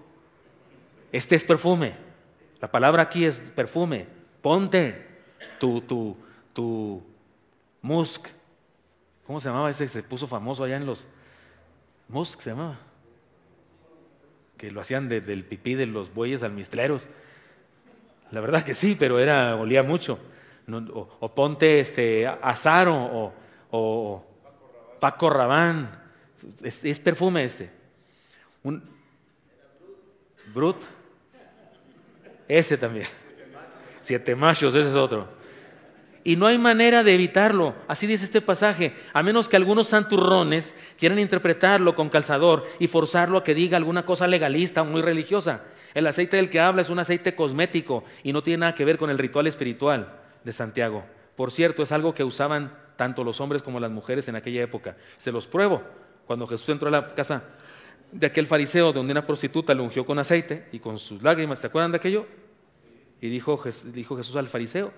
Este es perfume. La palabra aquí es perfume. Ponte tu, tu, tu musk. ¿Cómo se llamaba ese que se puso famoso allá en los... Musk se llamaba. Que lo hacían del pipí de los bueyes almistreros la verdad que sí, pero era, olía mucho. o, ponte este, Azaro o, Paco Rabán. Es, perfume este. Brut. Ese también. Siete machos, ese es otro. Y no hay manera de evitarlo. Así dice este pasaje. A menos que algunos santurrones quieran interpretarlo con calzador y forzarlo a que diga alguna cosa legalista o muy religiosa. El aceite del que habla es un aceite cosmético y no tiene nada que ver con el ritual espiritual de Santiago. Por cierto, es algo que usaban tanto los hombres como las mujeres en aquella época. Se los pruebo. Cuando Jesús entró a la casa de aquel fariseo donde una prostituta lo ungió con aceite y con sus lágrimas, ¿se acuerdan de aquello? Y dijo, Jesús al fariseo,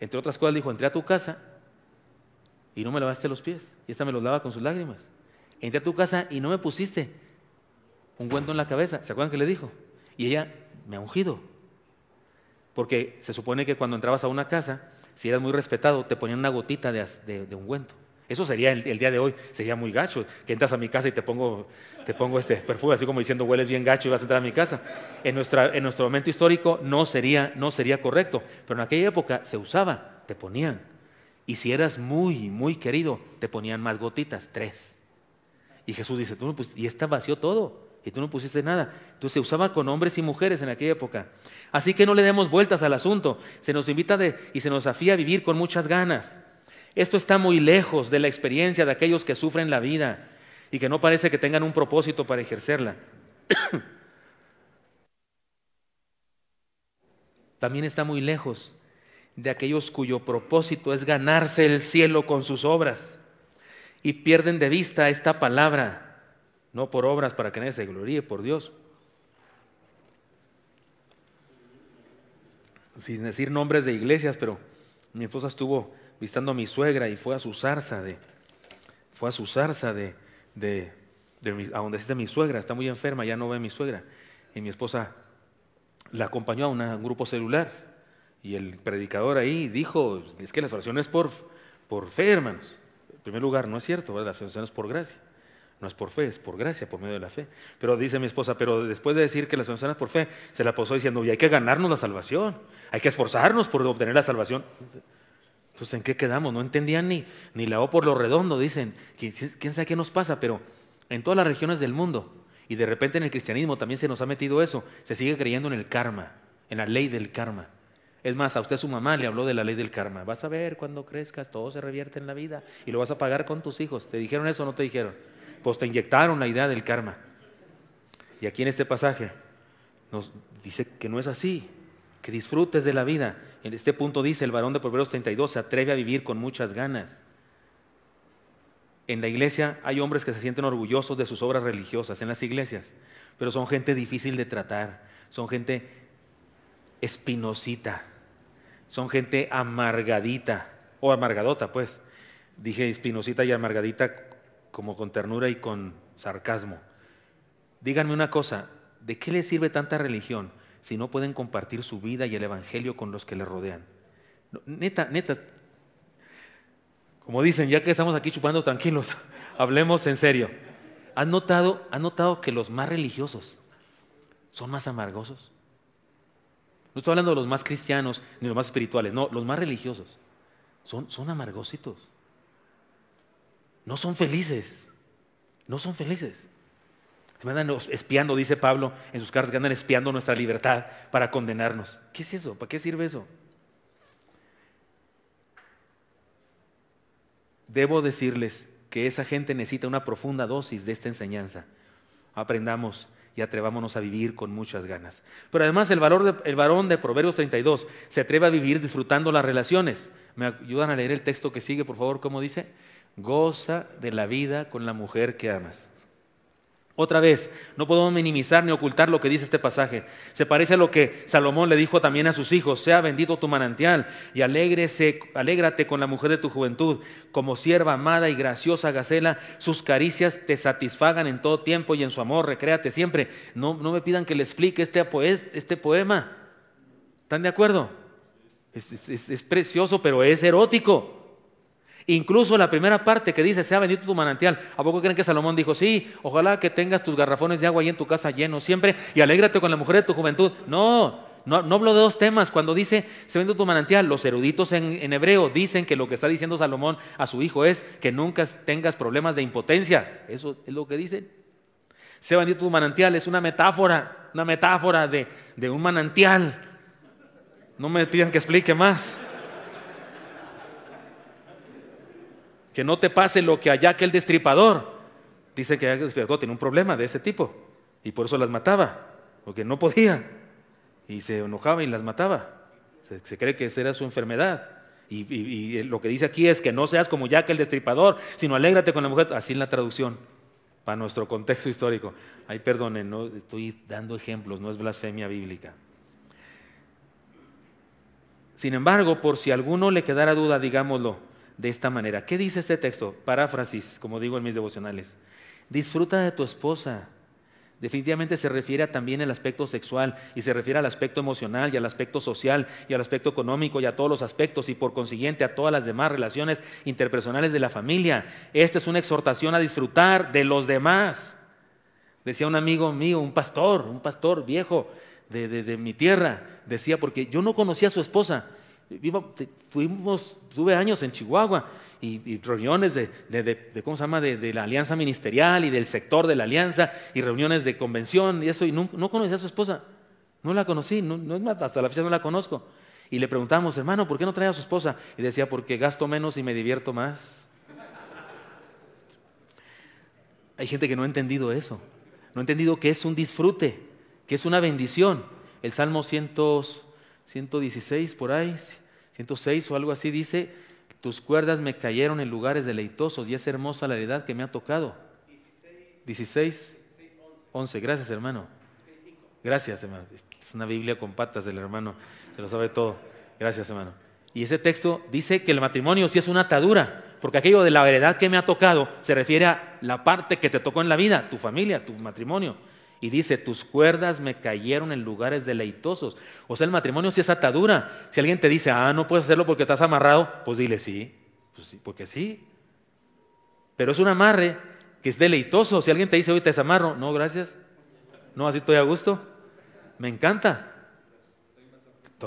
entre otras cosas, dijo, entré a tu casa y no me lavaste los pies. Y esta me los lava con sus lágrimas. Entré a tu casa y no me pusiste ungüento en la cabeza. ¿Se acuerdan que le dijo? Y ella, me ha ungido. Porque se supone que cuando entrabas a una casa, si eras muy respetado, te ponían una gotita de, de, de ungüento. Eso sería el, día de hoy, sería muy gacho, que entras a mi casa y te pongo, te pongo este perfume, así como diciendo hueles bien gacho y vas a entrar a mi casa. En, nuestra, en nuestro momento histórico no sería, no sería correcto, pero en aquella época se usaba, te ponían. Y si eras muy, muy querido, te ponían más gotitas, tres. Y Jesús dice, tú, pues, y está vacío todo y tú no pusiste nada. Entonces se usaba con hombres y mujeres en aquella época. Así que no le demos vueltas al asunto. Se nos invita y se nos afía a vivir con muchas ganas. Esto está muy lejos de la experiencia de aquellos que sufren la vida y que no parece que tengan un propósito para ejercerla. También está muy lejos de aquellos cuyo propósito es ganarse el cielo con sus obras y pierden de vista esta palabra no por obras para que nadie se gloríe, por Dios. Sin decir nombres de iglesias, pero mi esposa estuvo visitando a mi suegra y fue a su zarza de, fue a su zarza de, mi, a donde está mi suegra, está muy enferma, ya no ve a mi suegra. Y mi esposa la acompañó a, un grupo celular y el predicador ahí dijo, es que las oraciones por, por fe, hermanos. En primer lugar, no es cierto, ¿verdad? las es por gracia. No es por fe, es por gracia, por medio de la fe. Pero dice mi esposa, pero después de decir que la salvación es por fe, se la posó diciendo, y hay que ganarnos la salvación, hay que esforzarnos por obtener la salvación. Entonces, ¿en qué quedamos? No entendían ni, ni la O por lo redondo, dicen. ¿Quién, ¿Quién sabe qué nos pasa? Pero en todas las regiones del mundo, y de repente en el cristianismo también se nos ha metido eso, se sigue creyendo en el karma, en la ley del karma. Es más, a usted su mamá le habló de la ley del karma. Vas a ver cuando crezcas, todo se revierte en la vida y lo vas a pagar con tus hijos. ¿Te dijeron eso o no te dijeron? pues te inyectaron la idea del karma. Y aquí en este pasaje nos dice que no es así, que disfrutes de la vida. En este punto dice el varón de Proverbios 32, se atreve a vivir con muchas ganas. En la iglesia hay hombres que se sienten orgullosos de sus obras religiosas, en las iglesias, pero son gente difícil de tratar, son gente espinosita, son gente amargadita, o amargadota, pues. Dije espinosita y amargadita como con ternura y con sarcasmo. Díganme una cosa, ¿de qué les sirve tanta religión si no pueden compartir su vida y el Evangelio con los que le rodean? neta, neta, como dicen, ya que estamos aquí chupando tranquilos, hablemos en serio. ¿Han notado, ¿Han notado que los más religiosos son más amargosos? No estoy hablando de los más cristianos ni los más espirituales, no, los más religiosos son, son amargositos no son felices. No son felices. Me andan espiando, dice Pablo en sus cartas, que andan espiando nuestra libertad para condenarnos. ¿Qué es eso? ¿Para qué sirve eso? Debo decirles que esa gente necesita una profunda dosis de esta enseñanza. Aprendamos y atrevámonos a vivir con muchas ganas. Pero además el, valor el varón de Proverbios 32 se atreve a vivir disfrutando las relaciones. ¿Me ayudan a leer el texto que sigue, por favor? ¿Cómo dice? Goza de la vida con la mujer que amas. Otra vez, no podemos minimizar ni ocultar lo que dice este pasaje. Se parece a lo que Salomón le dijo también a sus hijos, sea bendito tu manantial y alégrate con la mujer de tu juventud, como sierva amada y graciosa Gacela, sus caricias te satisfagan en todo tiempo y en su amor, recréate siempre. No, no me pidan que le explique este, este poema. ¿Están de acuerdo? es precioso, pero es erótico. Incluso la primera parte que dice, sea bendito tu manantial. ¿A poco creen que Salomón dijo, sí, ojalá que tengas tus garrafones de agua ahí en tu casa llenos siempre y alégrate con la mujer de tu juventud? No, no, hablo de dos temas. Cuando dice, sea bendito tu manantial, los eruditos en, hebreo dicen que lo que está diciendo Salomón a su hijo es que nunca tengas problemas de impotencia. Eso es lo que dicen. Sea bendito tu manantial, es una metáfora, una metáfora de, de un manantial. No me pidan que explique más. que no te pase lo que allá el destripador. dice que el destripador tiene un problema de ese tipo y por eso las mataba, porque no podía. Y se enojaba y las mataba. Se, cree que esa era su enfermedad. Y, eh, lo que dice aquí es que no seas como que el destripador, sino alégrate con la mujer. Así en la traducción, para nuestro contexto histórico. Ay, perdonen, no, estoy dando ejemplos, no es blasfemia bíblica. Sin embargo, por si alguno le quedara duda, digámoslo, de esta manera. ¿Qué dice este texto? Paráfrasis, como digo en mis devocionales. Disfruta de tu esposa. Definitivamente se refiere también al aspecto sexual y se refiere al aspecto emocional y al aspecto social y al aspecto económico y a todos los aspectos y por consiguiente a todas las demás relaciones interpersonales de la familia. Esta es una exhortación a disfrutar de los demás. Decía un amigo mío, un pastor, un pastor viejo de, de mi tierra, decía, porque yo no conocía a su esposa, tuvimos, tuve años en Chihuahua y, reuniones de, ¿cómo se llama?, de, la alianza ministerial y del sector de la alianza y reuniones de convención y eso, y no, conocía a su esposa, no la conocí, hasta la fecha no la conozco. Y le preguntamos, hermano, ¿por qué no trae a su esposa? Y decía, porque gasto menos y me divierto más. Hay gente que no ha entendido eso, no ha entendido que es un disfrute, que es una bendición. El Salmo 100 116 por ahí, 106 o algo así, dice, tus cuerdas me cayeron en lugares deleitosos y es hermosa la heredad que me ha tocado. 16, 11. gracias hermano. Gracias hermano. Es una Biblia con patas del hermano, se lo sabe todo. Gracias hermano. Y ese texto dice que el matrimonio sí es una atadura, porque aquello de la heredad que me ha tocado se refiere a la parte que te tocó en la vida, tu familia, tu matrimonio. Y dice, tus cuerdas me cayeron en lugares deleitosos. O sea, el matrimonio sí es atadura. Si alguien te dice, ah, no puedes hacerlo porque estás amarrado, pues dile sí, pues sí porque sí. Pero es un amarre que es deleitoso. Si alguien te dice, hoy te desamarro, no, gracias. No, así estoy a gusto. Me encanta.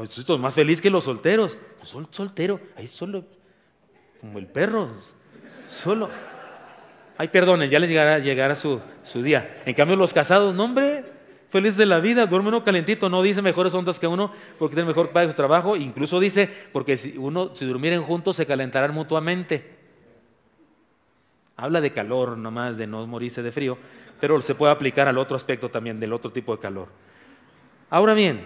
Estoy más feliz que los solteros. soy soltero, ahí solo, como el perro, solo. Ay, perdonen, ya les llegará, su, su, día. En cambio, los casados, no, hombre, feliz de la vida, duerme uno calentito. No dice mejores ondas que uno porque tiene mejor pago su trabajo. Incluso dice, porque si, uno, si durmieren juntos, se calentarán mutuamente. Habla de calor nomás, de no morirse de frío, pero se puede aplicar al otro aspecto también, del otro tipo de calor. Ahora bien,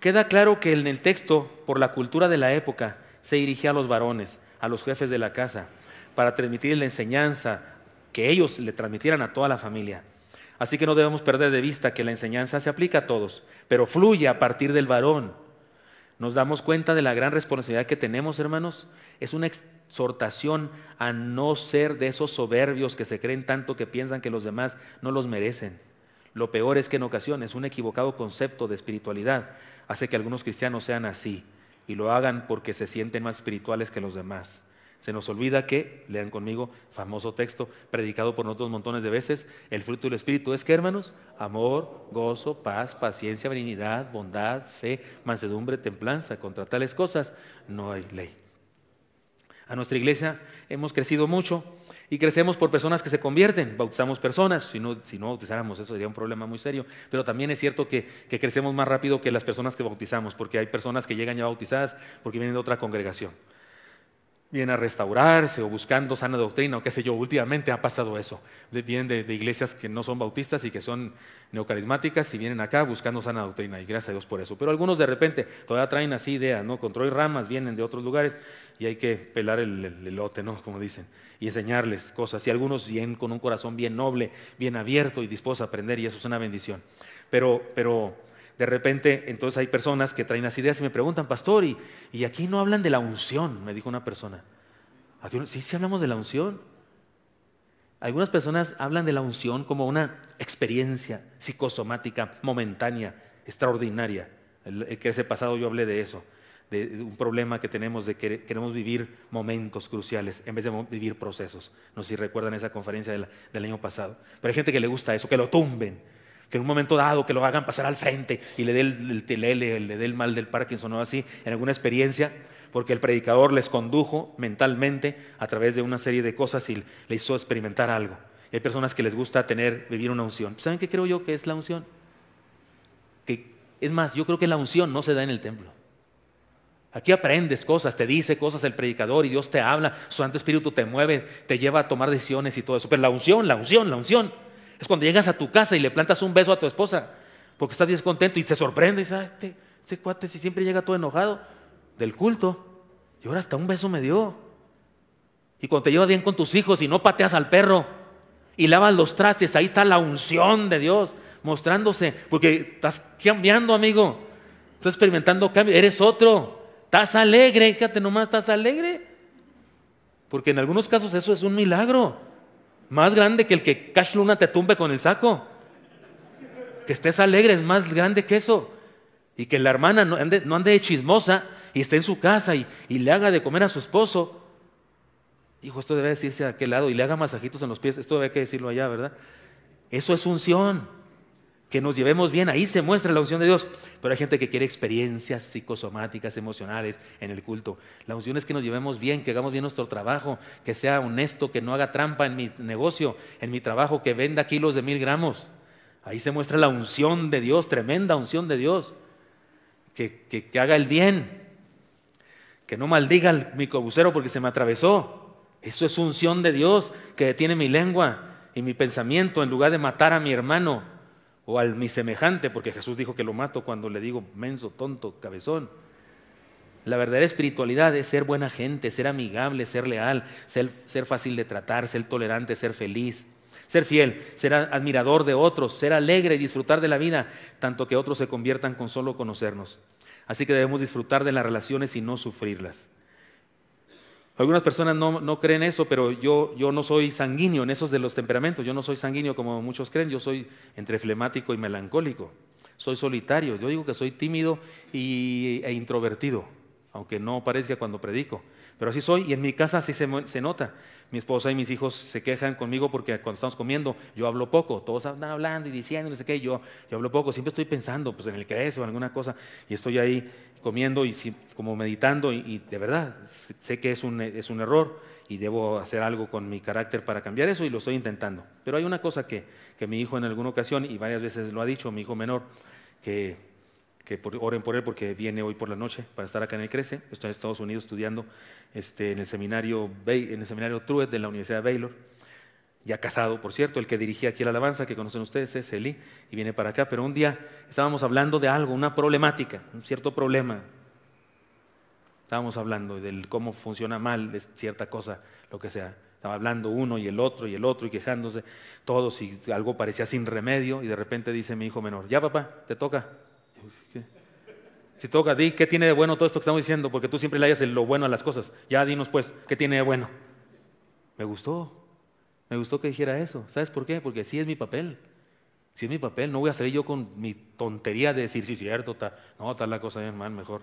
queda claro que en el texto, por la cultura de la época, se dirigía a los varones, a los jefes de la casa, para transmitir la enseñanza, que ellos le transmitieran a toda la familia. Así que no debemos perder de vista que la enseñanza se aplica a todos, pero fluye a partir del varón. Nos damos cuenta de la gran responsabilidad que tenemos, hermanos. Es una exhortación a no ser de esos soberbios que se creen tanto que piensan que los demás no los merecen. Lo peor es que en ocasiones un equivocado concepto de espiritualidad hace que algunos cristianos sean así y lo hagan porque se sienten más espirituales que los demás. Se nos olvida que, lean conmigo, famoso texto predicado por nosotros montones de veces, el fruto del Espíritu es que, hermanos, amor, gozo, paz, paciencia, benignidad, bondad, fe, mansedumbre, templanza. Contra tales cosas no hay ley. A nuestra iglesia hemos crecido mucho y crecemos por personas que se convierten, bautizamos personas, si no, si no bautizáramos eso sería un problema muy serio, pero también es cierto que, que, crecemos más rápido que las personas que bautizamos, porque hay personas que llegan ya bautizadas porque vienen de otra congregación vienen a restaurarse o buscando sana doctrina o qué sé yo. Últimamente ha pasado eso. Vienen de, iglesias que no son bautistas y que son neocarismáticas y vienen acá buscando sana doctrina y gracias a Dios por eso. Pero algunos de repente todavía traen así ideas, ¿no? Control ramas vienen de otros lugares y hay que pelar el, lote, ¿no? Como dicen, y enseñarles cosas. Y algunos vienen con un corazón bien noble, bien abierto y dispuesto a aprender y eso es una bendición. Pero, pero de repente, entonces hay personas que traen las ideas y me preguntan, pastor, y, aquí no hablan de la unción, me dijo una persona. sí, sí hablamos de la unción. Algunas personas hablan de la unción como una experiencia psicosomática, momentánea, extraordinaria. El, que ese pasado yo hablé de eso, de, un problema que tenemos de que queremos vivir momentos cruciales en vez de vivir procesos. No sé si recuerdan esa conferencia del año pasado. Pero hay gente que le gusta eso, que lo tumben que en un momento dado que lo hagan pasar al frente y le dé el, telele, le dé el mal del Parkinson o así, en alguna experiencia, porque el predicador les condujo mentalmente a través de una serie de cosas y le hizo experimentar algo. Y hay personas que les gusta tener, vivir una unción. ¿Saben qué creo yo que es la unción? Que, es más, yo creo que la unción no se da en el templo. Aquí aprendes cosas, te dice cosas el predicador y Dios te habla, su Santo Espíritu te mueve, te lleva a tomar decisiones y todo eso. Pero la unción, la unción, la unción es cuando llegas a tu casa y le plantas un beso a tu esposa porque estás descontento y se sorprende. Y dice, ah, este, este cuate si siempre llega todo enojado del culto. Y ahora hasta un beso me dio. Y cuando te llevas bien con tus hijos y no pateas al perro y lavas los trastes, ahí está la unción de Dios mostrándose. Porque estás cambiando, amigo. Estás experimentando cambio. Eres otro. Estás alegre. Fíjate nomás, estás alegre. Porque en algunos casos eso es un milagro. Más grande que el que Cash Luna te tumbe con el saco. Que estés alegre es más grande que eso. Y que la hermana no ande, de chismosa y esté en su casa y, le haga de comer a su esposo. Hijo, esto debe decirse a aquel lado y le haga masajitos en los pies. Esto debe que decirlo allá, ¿verdad? Eso es unción que nos llevemos bien, ahí se muestra la unción de Dios. Pero hay gente que quiere experiencias psicosomáticas, emocionales en el culto. La unción es que nos llevemos bien, que hagamos bien nuestro trabajo, que sea honesto, que no haga trampa en mi negocio, en mi trabajo, que venda kilos de mil gramos. Ahí se muestra la unción de Dios, tremenda unción de Dios. Que, que, haga el bien, que no maldiga al cobucero porque se me atravesó. Eso es unción de Dios que detiene mi lengua y mi pensamiento en lugar de matar a mi hermano o al mi semejante, porque Jesús dijo que lo mato cuando le digo menso, tonto, cabezón. La verdadera espiritualidad es ser buena gente, ser amigable, ser leal, ser, ser, fácil de tratar, ser tolerante, ser feliz, ser fiel, ser admirador de otros, ser alegre y disfrutar de la vida, tanto que otros se conviertan con solo conocernos. Así que debemos disfrutar de las relaciones y no sufrirlas. Algunas personas no, creen eso, pero yo, no soy sanguíneo en esos de los temperamentos. Yo no soy sanguíneo como muchos creen, yo soy entre flemático y melancólico. Soy solitario, yo digo que soy tímido y, e introvertido, aunque no parezca cuando predico pero así soy y en mi casa sí se, nota. Mi esposa y mis hijos se quejan conmigo porque cuando estamos comiendo yo hablo poco, todos andan hablando y diciendo no sé qué, yo, yo hablo poco, siempre estoy pensando pues, en el es o en alguna cosa y estoy ahí comiendo y como meditando y, de verdad sé que es un, es un error y debo hacer algo con mi carácter para cambiar eso y lo estoy intentando. Pero hay una cosa que, que mi hijo en alguna ocasión y varias veces lo ha dicho, mi hijo menor, que que oren por él porque viene hoy por la noche para estar acá en el Crece. Está en Estados Unidos estudiando este, en el seminario en el seminario Truett de la Universidad de Baylor. Ya casado, por cierto, el que dirigía aquí la alabanza, que conocen ustedes, es Eli, y viene para acá. Pero un día estábamos hablando de algo, una problemática, un cierto problema. Estábamos hablando del cómo funciona mal cierta cosa, lo que sea. Estaba hablando uno y el otro y el otro y quejándose todos y algo parecía sin remedio y de repente dice mi hijo menor, ya papá, te toca. Pues, si toca di ¿qué tiene de bueno todo esto que estamos diciendo? Porque tú siempre le hallas lo bueno a las cosas. Ya dinos pues, ¿qué tiene de bueno? Me gustó. Me gustó que dijera eso. ¿Sabes por qué? Porque sí es mi papel. Si es mi papel, no voy a salir yo con mi tontería de decir, si es cierto, no, tal la cosa hermano, eh, mejor,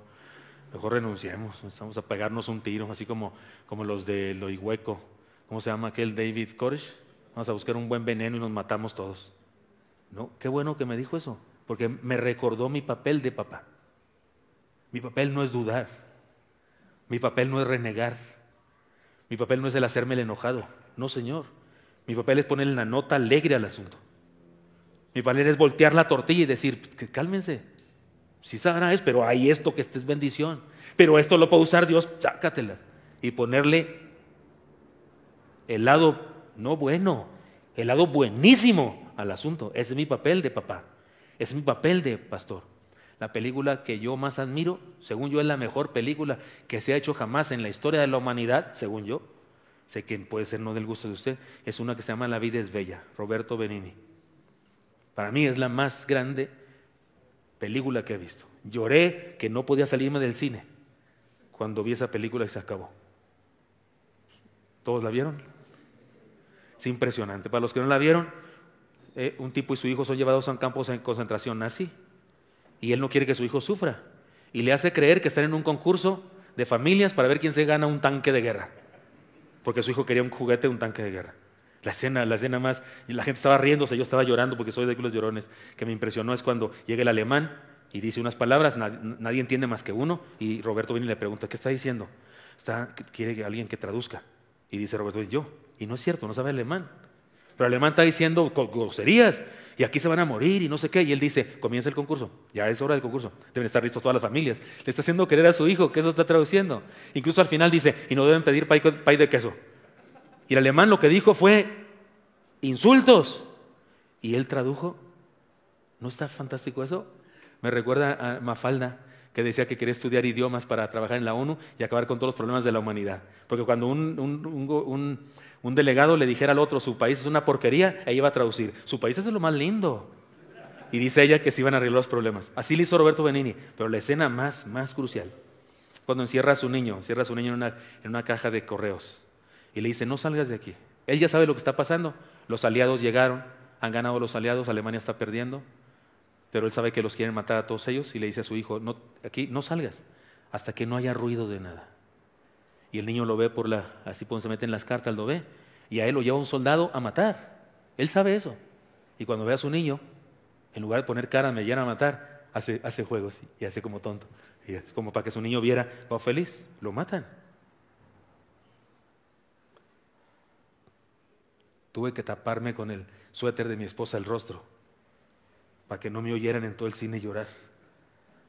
mejor renunciemos, estamos a pegarnos un tiro, así como, como los de Loihueco, ¿cómo se llama aquel David Koresh? Vamos a buscar un buen veneno y nos matamos todos. No, qué bueno que me dijo eso porque me recordó mi papel de papá. Mi papel no es dudar, mi papel no es renegar, mi papel no es el hacerme el enojado, no señor, mi papel es ponerle una nota alegre al asunto. Mi papel es voltear la tortilla y decir, cálmense, si sí sabrá es, pero hay esto que es bendición, pero esto lo puede usar Dios, sácatelas. Y ponerle el lado no bueno, el lado buenísimo al asunto. Ese es mi papel de papá es mi papel de pastor. La película que yo más admiro, según yo, es la mejor película que se ha hecho jamás en la historia de la humanidad, según yo. Sé que puede ser no del gusto de usted. Es una que se llama La vida es bella, Roberto Benini. Para mí es la más grande película que he visto. Lloré que no podía salirme del cine cuando vi esa película y se acabó. ¿Todos la vieron? Es impresionante. Para los que no la vieron, eh, un tipo y su hijo son llevados a campos en concentración nazi y él no quiere que su hijo sufra y le hace creer que están en un concurso de familias para ver quién se gana un tanque de guerra, porque su hijo quería un juguete, un tanque de guerra. La escena, la escena más, y la gente estaba riéndose, yo estaba llorando porque soy de los llorones, que me impresionó es cuando llega el alemán y dice unas palabras, nadie, entiende más que uno, y Roberto viene y le pregunta, ¿qué está diciendo? Está, quiere alguien que traduzca. Y dice Roberto, yo, y no es cierto, no sabe alemán. Pero el alemán está diciendo groserías y aquí se van a morir y no sé qué. Y él dice, comienza el concurso, ya es hora del concurso, deben estar listos todas las familias. Le está haciendo querer a su hijo, que eso está traduciendo. Incluso al final dice, y no deben pedir país de queso. Y el alemán lo que dijo fue insultos. Y él tradujo, ¿no está fantástico eso? Me recuerda a Mafalda, que decía que quería estudiar idiomas para trabajar en la ONU y acabar con todos los problemas de la humanidad. Porque cuando un un delegado le dijera al otro, su país es una porquería, ella iba a traducir, su país es de lo más lindo. Y dice ella que se iban a arreglar los problemas. Así le hizo Roberto Benini, pero la escena más, más crucial, cuando encierra a su niño, encierra a su niño en una, caja de correos y le dice, no salgas de aquí. Él ya sabe lo que está pasando, los aliados llegaron, han ganado los aliados, Alemania está perdiendo, pero él sabe que los quieren matar a todos ellos y le dice a su hijo, no, aquí no salgas hasta que no haya ruido de nada. Y el niño lo ve por la, así cuando se meten las cartas, lo ve. Y a él lo lleva un soldado a matar. Él sabe eso. Y cuando ve a su niño, en lugar de poner cara, me llegan a matar, hace, hace juegos y hace como tonto. Y es como para que su niño viera, va feliz, lo matan. Tuve que taparme con el suéter de mi esposa el rostro para que no me oyeran en todo el cine llorar.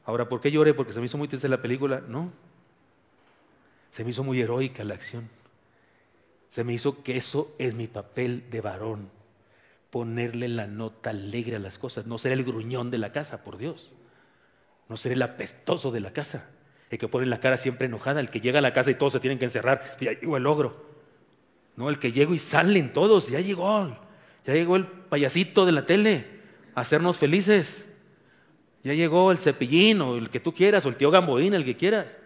Ahora, ¿por qué lloré? ¿Porque se me hizo muy triste la película? No, se me hizo muy heroica la acción. Se me hizo que eso es mi papel de varón, ponerle la nota alegre a las cosas, no ser el gruñón de la casa, por Dios, no ser el apestoso de la casa, el que pone la cara siempre enojada, el que llega a la casa y todos se tienen que encerrar, ya llegó el ogro, no, el que llega y salen todos, ya llegó, ya llegó el payasito de la tele a hacernos felices, ya llegó el cepillín o el que tú quieras, o el tío Gamboín, el que quieras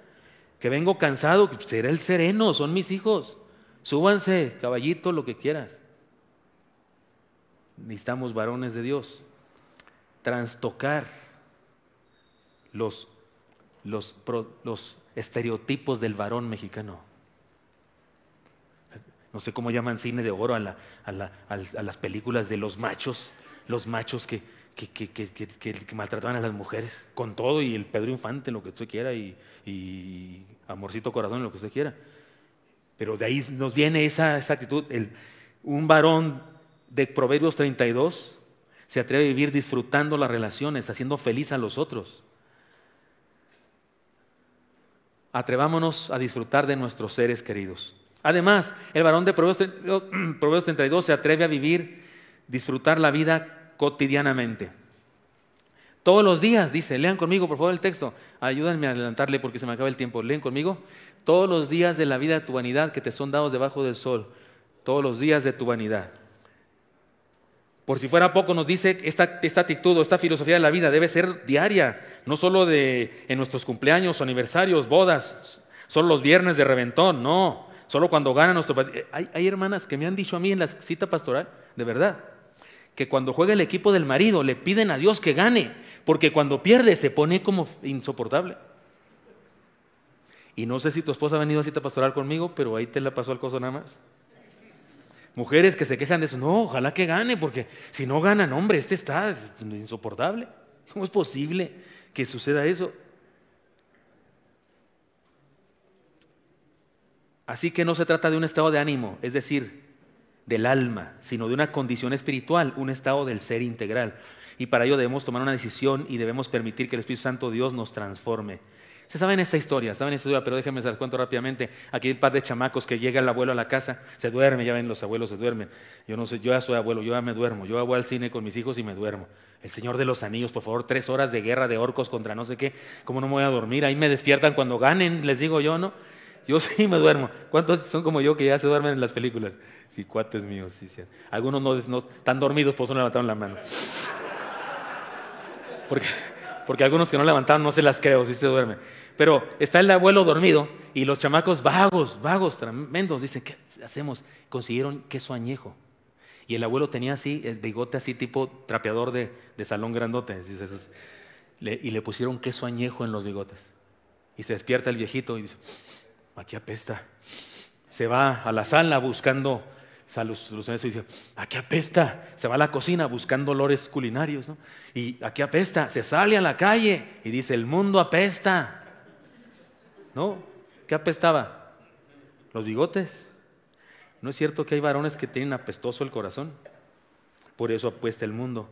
que vengo cansado, pues, será el sereno, son mis hijos. Súbanse, caballito, lo que quieras. Necesitamos varones de Dios. Transtocar los, los, estereotipos del varón mexicano. No sé cómo llaman cine de oro a las películas de los machos, los machos que, que, maltrataban a las mujeres, con todo y el Pedro Infante, lo que usted quiera, y, Amorcito Corazón, lo que usted quiera. Pero de ahí nos viene esa, actitud. El, un varón de Proverbios 32 se atreve a vivir disfrutando las relaciones, haciendo feliz a los otros. Atrevámonos a disfrutar de nuestros seres queridos. Además, el varón de Proverbios 32, Proverbios 32 se atreve a vivir, disfrutar la vida cotidianamente. Todos los días, dice, lean conmigo por favor el texto. Ayúdenme a adelantarle porque se me acaba el tiempo. lean conmigo. Todos los días de la vida de tu vanidad que te son dados debajo del sol. Todos los días de tu vanidad. Por si fuera poco, nos dice esta, esta actitud o esta filosofía de la vida debe ser diaria, no solo de, en nuestros cumpleaños, aniversarios, bodas, solo los viernes de reventón, no, solo cuando gana nuestro... Eh, hay, hay hermanas que me han dicho a mí en la cita pastoral, de verdad, que cuando juega el equipo del marido le piden a Dios que gane, porque cuando pierde se pone como insoportable. Y no sé si tu esposa ha venido a cita pastoral conmigo, pero ahí te la pasó al coso nada más. Mujeres que se quejan de eso, no, ojalá que gane, porque si no ganan, hombre, este está insoportable. ¿Cómo es posible que suceda eso? Así que no se trata de un estado de ánimo, es decir, del alma, sino de una condición espiritual, un estado del ser integral. Y para ello debemos tomar una decisión y debemos permitir que el Espíritu Santo Dios nos transforme. Se saben esta historia, saben esta historia, pero déjenme se cuento rápidamente. Aquí hay un par de chamacos que llega el abuelo a la casa, se duerme, ya ven, los abuelos se duermen. Yo no sé, yo ya soy abuelo, yo ya me duermo, yo voy al cine con mis hijos y me duermo. El Señor de los Anillos, por favor, tres horas de guerra de orcos contra no sé qué, ¿cómo no me voy a dormir? Ahí me despiertan cuando ganen, les digo yo, ¿no? Yo sí me duermo. ¿Cuántos son como yo que ya se duermen en las películas? Sí, cuates míos, sí, Algunos no, están dormidos, por eso no levantaron la mano. Porque, algunos que no levantaron no se las creo, sí se duermen. Pero está el abuelo dormido y los chamacos vagos, vagos, tremendos. Dicen, ¿qué hacemos? Consiguieron queso añejo. Y el abuelo tenía así, el bigote así tipo trapeador de, de salón grandote. y le pusieron queso añejo en los bigotes. Y se despierta el viejito y dice, aquí apesta. Se va a la sala buscando soluciones y dice, aquí apesta. Se va a la cocina buscando olores culinarios, ¿no? Y aquí apesta. Se sale a la calle y dice, el mundo apesta. ¿No? ¿Qué apestaba? Los bigotes. ¿No es cierto que hay varones que tienen apestoso el corazón? Por eso apuesta el mundo.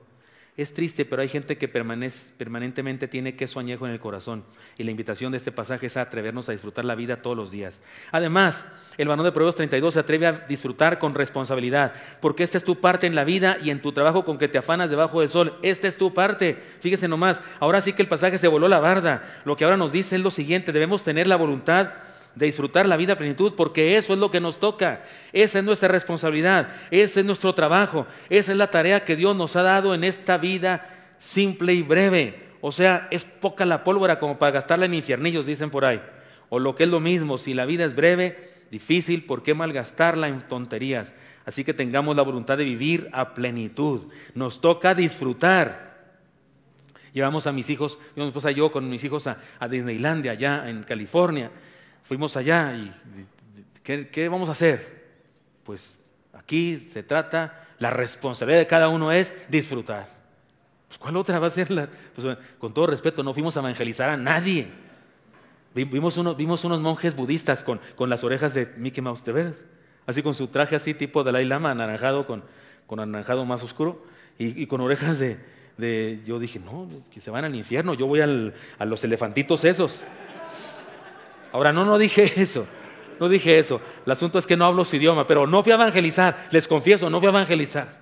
Es triste, pero hay gente que permanentemente tiene queso añejo en el corazón. Y la invitación de este pasaje es a atrevernos a disfrutar la vida todos los días. Además, el varón de Proverbios 32 se atreve a disfrutar con responsabilidad, porque esta es tu parte en la vida y en tu trabajo con que te afanas debajo del sol. Esta es tu parte. Fíjese nomás, ahora sí que el pasaje se voló la barda. Lo que ahora nos dice es lo siguiente, debemos tener la voluntad de disfrutar la vida a plenitud, porque eso es lo que nos toca, esa es nuestra responsabilidad, ese es nuestro trabajo, esa es la tarea que Dios nos ha dado en esta vida simple y breve. O sea, es poca la pólvora como para gastarla en infiernillos, dicen por ahí. O lo que es lo mismo, si la vida es breve, difícil, ¿por qué malgastarla en tonterías? Así que tengamos la voluntad de vivir a plenitud. Nos toca disfrutar. Llevamos a mis hijos, yo, mi esposa yo con mis hijos a, a Disneylandia, allá en California fuimos allá y ¿qué, vamos a hacer? Pues aquí se trata, la responsabilidad de cada uno es disfrutar. Pues, ¿Cuál otra va a ser la? Pues, con todo respeto, no fuimos a evangelizar a nadie. Vimos, unos monjes budistas con, las orejas de Mickey Mouse, Así con su traje así tipo Dalai Lama, anaranjado, con, anaranjado más oscuro y, con orejas de, Yo dije, no, que se van al infierno, yo voy a los elefantitos esos. Ahora, no, no dije eso. No dije eso. El asunto es que no hablo su idioma, pero no fui a evangelizar. Les confieso, no fui a evangelizar.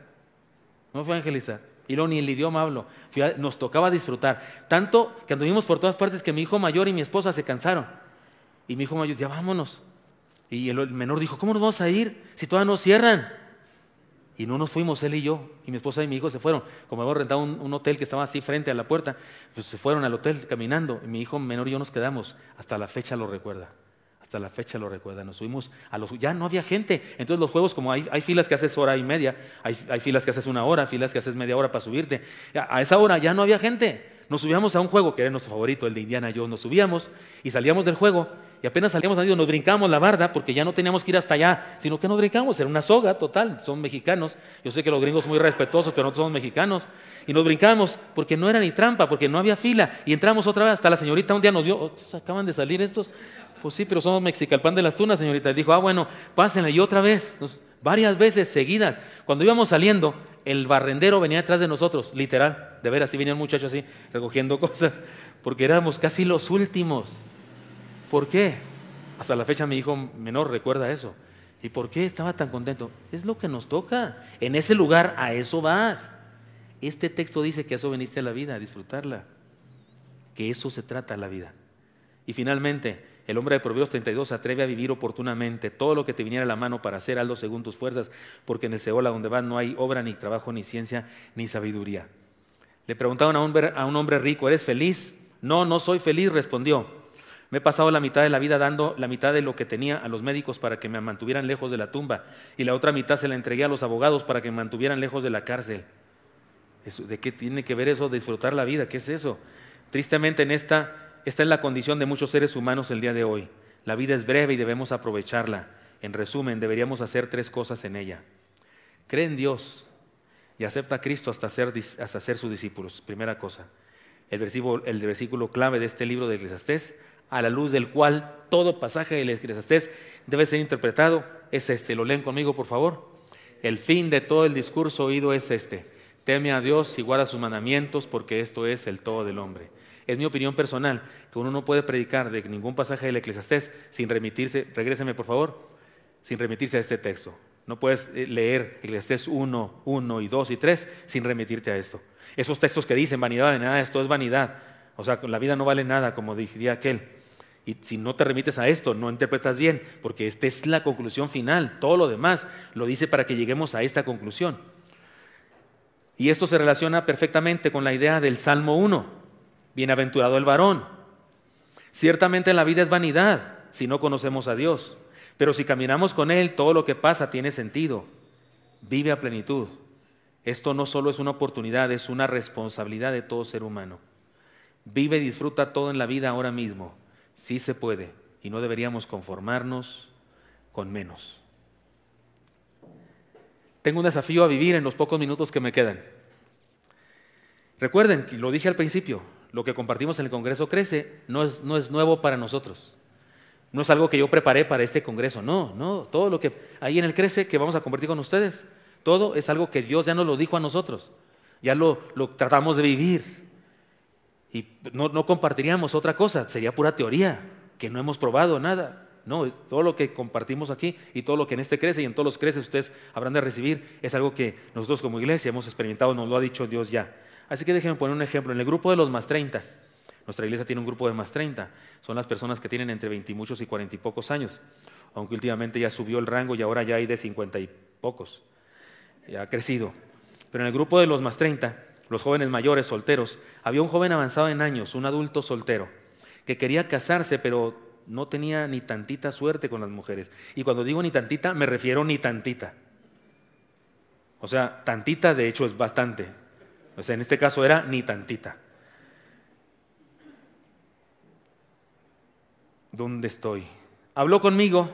No fui a evangelizar. Y luego ni el idioma hablo. nos tocaba disfrutar. Tanto que anduvimos por todas partes que mi hijo mayor y mi esposa se cansaron. Y mi hijo mayor decía, vámonos. Y el menor dijo, ¿cómo nos vamos a ir si todavía no cierran? Y no nos fuimos, él y yo, y mi esposa y mi hijo se fueron. Como habíamos rentado un, hotel que estaba así frente a la puerta, pues se fueron al hotel caminando. Y mi hijo menor y yo nos quedamos. Hasta la fecha lo recuerda. Hasta la fecha lo recuerda. Nos subimos a los... Ya no había gente. Entonces los juegos, como hay, hay filas que haces hora y media, hay, filas que haces una hora, filas que haces media hora para subirte. A esa hora ya no había gente. Nos subíamos a un juego que era nuestro favorito, el de Indiana y yo Nos subíamos y salíamos del juego y apenas salíamos Dios, nos brincamos la barda porque ya no teníamos que ir hasta allá, sino que nos brincamos, era una soga total, son mexicanos, yo sé que los gringos son muy respetuosos, pero nosotros somos mexicanos, y nos brincamos porque no era ni trampa, porque no había fila, y entramos otra vez, hasta la señorita un día nos dio, oh, acaban de salir estos, pues sí, pero somos mexicalpan de las tunas, señorita, y dijo, ah, bueno, pásenle, y otra vez, varias veces seguidas, cuando íbamos saliendo, el barrendero venía detrás de nosotros, literal, de veras, así venía un muchacho así, recogiendo cosas, porque éramos casi los últimos. ¿Por qué? Hasta la fecha mi hijo menor recuerda eso. ¿Y por qué estaba tan contento? Es lo que nos toca. En ese lugar a eso vas. Este texto dice que eso veniste a la vida, a disfrutarla. Que eso se trata la vida. Y finalmente, el hombre de Proverbios 32 atreve a vivir oportunamente todo lo que te viniera a la mano para hacer, algo según tus fuerzas, porque en el Seola donde vas no hay obra, ni trabajo, ni ciencia, ni sabiduría. Le preguntaron a un hombre rico, ¿eres feliz? No, no soy feliz, respondió. Me he pasado la mitad de la vida dando la mitad de lo que tenía a los médicos para que me mantuvieran lejos de la tumba y la otra mitad se la entregué a los abogados para que me mantuvieran lejos de la cárcel. ¿De qué tiene que ver eso? Disfrutar la vida, ¿qué es eso? Tristemente en esta, es la condición de muchos seres humanos el día de hoy. La vida es breve y debemos aprovecharla. En resumen, deberíamos hacer tres cosas en ella. Cree en Dios y acepta a Cristo hasta ser, hasta ser sus discípulos. Primera cosa. El versículo, versículo clave de este libro de Eclesiastés a la luz del cual todo pasaje del Eclesiastés debe ser interpretado, es este. Lo leen conmigo, por favor. El fin de todo el discurso oído es este. Teme a Dios y guarda sus mandamientos porque esto es el todo del hombre. Es mi opinión personal que uno no puede predicar de ningún pasaje del Eclesiastés sin remitirse, regréseme por favor, sin remitirse a este texto. No puedes eh, leer Eclesiastés 1, 1 y 2 y 3 sin remitirte a esto. Esos textos que dicen vanidad de nada, esto es vanidad. O sea, la vida no vale nada, como diría aquel. Y si no te remites a esto, no interpretas bien, porque esta es la conclusión final. Todo lo demás lo dice para que lleguemos a esta conclusión. Y esto se relaciona perfectamente con la idea del Salmo 1. Bienaventurado el varón. Ciertamente la vida es vanidad si no conocemos a Dios. Pero si caminamos con Él, todo lo que pasa tiene sentido. Vive a plenitud. Esto no solo es una oportunidad, es una responsabilidad de todo ser humano. Vive y disfruta todo en la vida ahora mismo. Sí se puede y no deberíamos conformarnos con menos. Tengo un desafío a vivir en los pocos minutos que me quedan. Recuerden, lo dije al principio, lo que compartimos en el Congreso Crece no es, nuevo para nosotros. No es algo que yo preparé para este Congreso, no, no, todo lo que hay en el Crece que vamos a compartir con ustedes, todo es algo que Dios ya nos lo dijo a nosotros, ya lo, lo tratamos de vivir. Y no, compartiríamos otra cosa, sería pura teoría, que no hemos probado nada. No, todo lo que compartimos aquí y todo lo que en este crece y en todos los creces ustedes habrán de recibir es algo que nosotros como iglesia hemos experimentado, nos lo ha dicho Dios ya. Así que déjenme poner un ejemplo. En el grupo de los más 30, nuestra iglesia tiene un grupo de más 30, son las personas que tienen entre 20 y muchos y 40 y pocos años, aunque últimamente ya subió el rango y ahora ya hay de 50 y pocos, ya ha crecido. Pero en el grupo de los más 30 los jóvenes mayores, solteros. Había un joven avanzado en años, un adulto soltero, que quería casarse, pero no tenía ni tantita suerte con las mujeres. Y cuando digo ni tantita, me refiero ni tantita. O sea, tantita de hecho es bastante. O sea, en este caso era ni tantita. ¿Dónde estoy? Habló conmigo,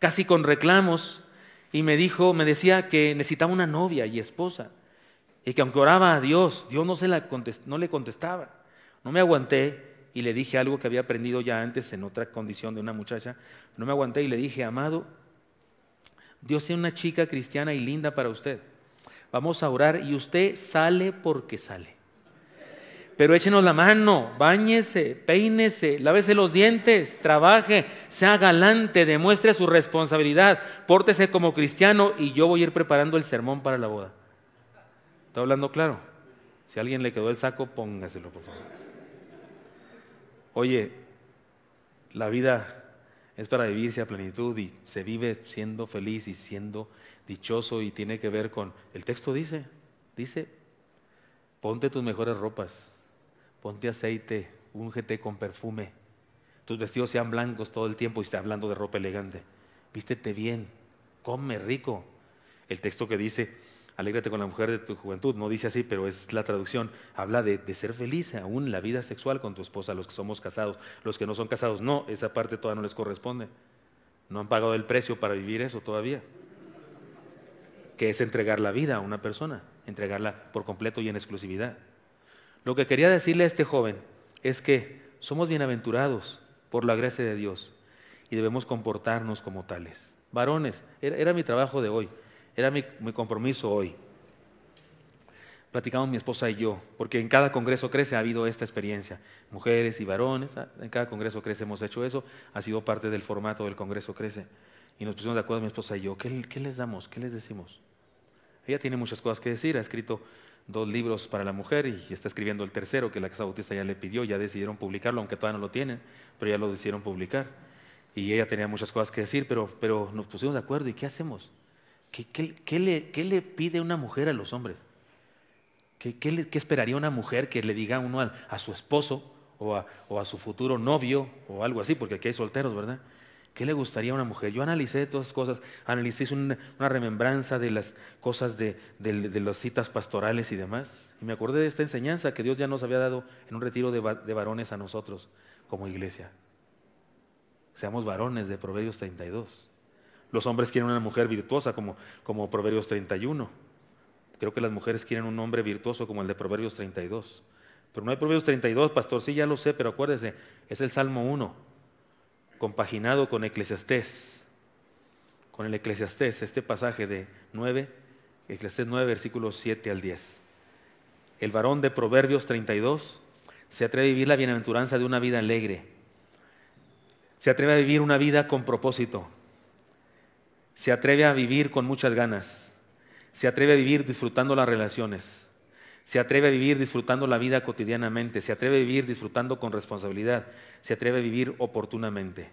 casi con reclamos, y me dijo, me decía que necesitaba una novia y esposa y que aunque oraba a Dios, Dios no, se la no le contestaba. No me aguanté y le dije algo que había aprendido ya antes en otra condición de una muchacha. No me aguanté y le dije, amado, Dios sea una chica cristiana y linda para usted. Vamos a orar y usted sale porque sale. Pero échenos la mano, bañese, peínese, lávese los dientes, trabaje, sea galante, demuestre su responsabilidad, pórtese como cristiano y yo voy a ir preparando el sermón para la boda. ¿Está hablando claro? Si a alguien le quedó el saco, póngaselo, por favor. Oye, la vida es para vivirse a plenitud y se vive siendo feliz y siendo dichoso y tiene que ver con, el texto dice, dice, ponte tus mejores ropas, ponte aceite, úngete con perfume, tus vestidos sean blancos todo el tiempo y está hablando de ropa elegante, vístete bien, come rico. El texto que dice, alégrate con la mujer de tu juventud, no dice así, pero es la traducción, habla de, ser feliz aún la vida sexual con tu esposa, los que somos casados, los que no son casados, no, esa parte todavía no les corresponde. No han pagado el precio para vivir eso todavía, que es entregar la vida a una persona, entregarla por completo y en exclusividad. Lo que quería decirle a este joven es que somos bienaventurados por la gracia de Dios y debemos comportarnos como tales. Varones, era mi trabajo de hoy era mi, compromiso hoy. Platicamos mi esposa y yo, porque en cada congreso crece ha habido esta experiencia. Mujeres y varones, ah, en cada congreso crece hemos hecho eso, ha sido parte del formato del congreso crece. Y nos pusimos de acuerdo mi esposa y yo, ¿qué, les damos? ¿Qué les decimos? Ella tiene muchas cosas que decir, ha escrito dos libros para la mujer y está escribiendo el tercero que la Casa Bautista ya le pidió, ya decidieron publicarlo, aunque todavía no lo tienen, pero ya lo decidieron publicar. Y ella tenía muchas cosas que decir, pero, pero nos pusimos de acuerdo, ¿y qué hacemos? ¿Qué, le, pide una mujer a los hombres? ¿Qué, esperaría una mujer que le diga uno a, su esposo o a, su futuro novio o algo así? Porque aquí hay solteros, ¿verdad? ¿Qué le gustaría a una mujer? Yo analicé todas esas cosas, analicé una, remembranza de las cosas de, las citas pastorales y demás. Y me acordé de esta enseñanza que Dios ya nos había dado en un retiro de, de varones a nosotros como iglesia. Seamos varones de Proverbios 32. Los hombres quieren una mujer virtuosa como, como Proverbios 31. Creo que las mujeres quieren un hombre virtuoso como el de Proverbios 32. Pero no hay Proverbios 32, pastor, sí, ya lo sé, pero acuérdese, es el Salmo 1, compaginado con Eclesiastés. Con el Eclesiastés, este pasaje de 9, Eclesiastés 9, versículos 7 al 10. El varón de Proverbios 32 se atreve a vivir la bienaventuranza de una vida alegre. Se atreve a vivir una vida con propósito, se atreve a vivir con muchas ganas, se atreve a vivir disfrutando las relaciones, se atreve a vivir disfrutando la vida cotidianamente, se atreve a vivir disfrutando con responsabilidad, se atreve a vivir oportunamente.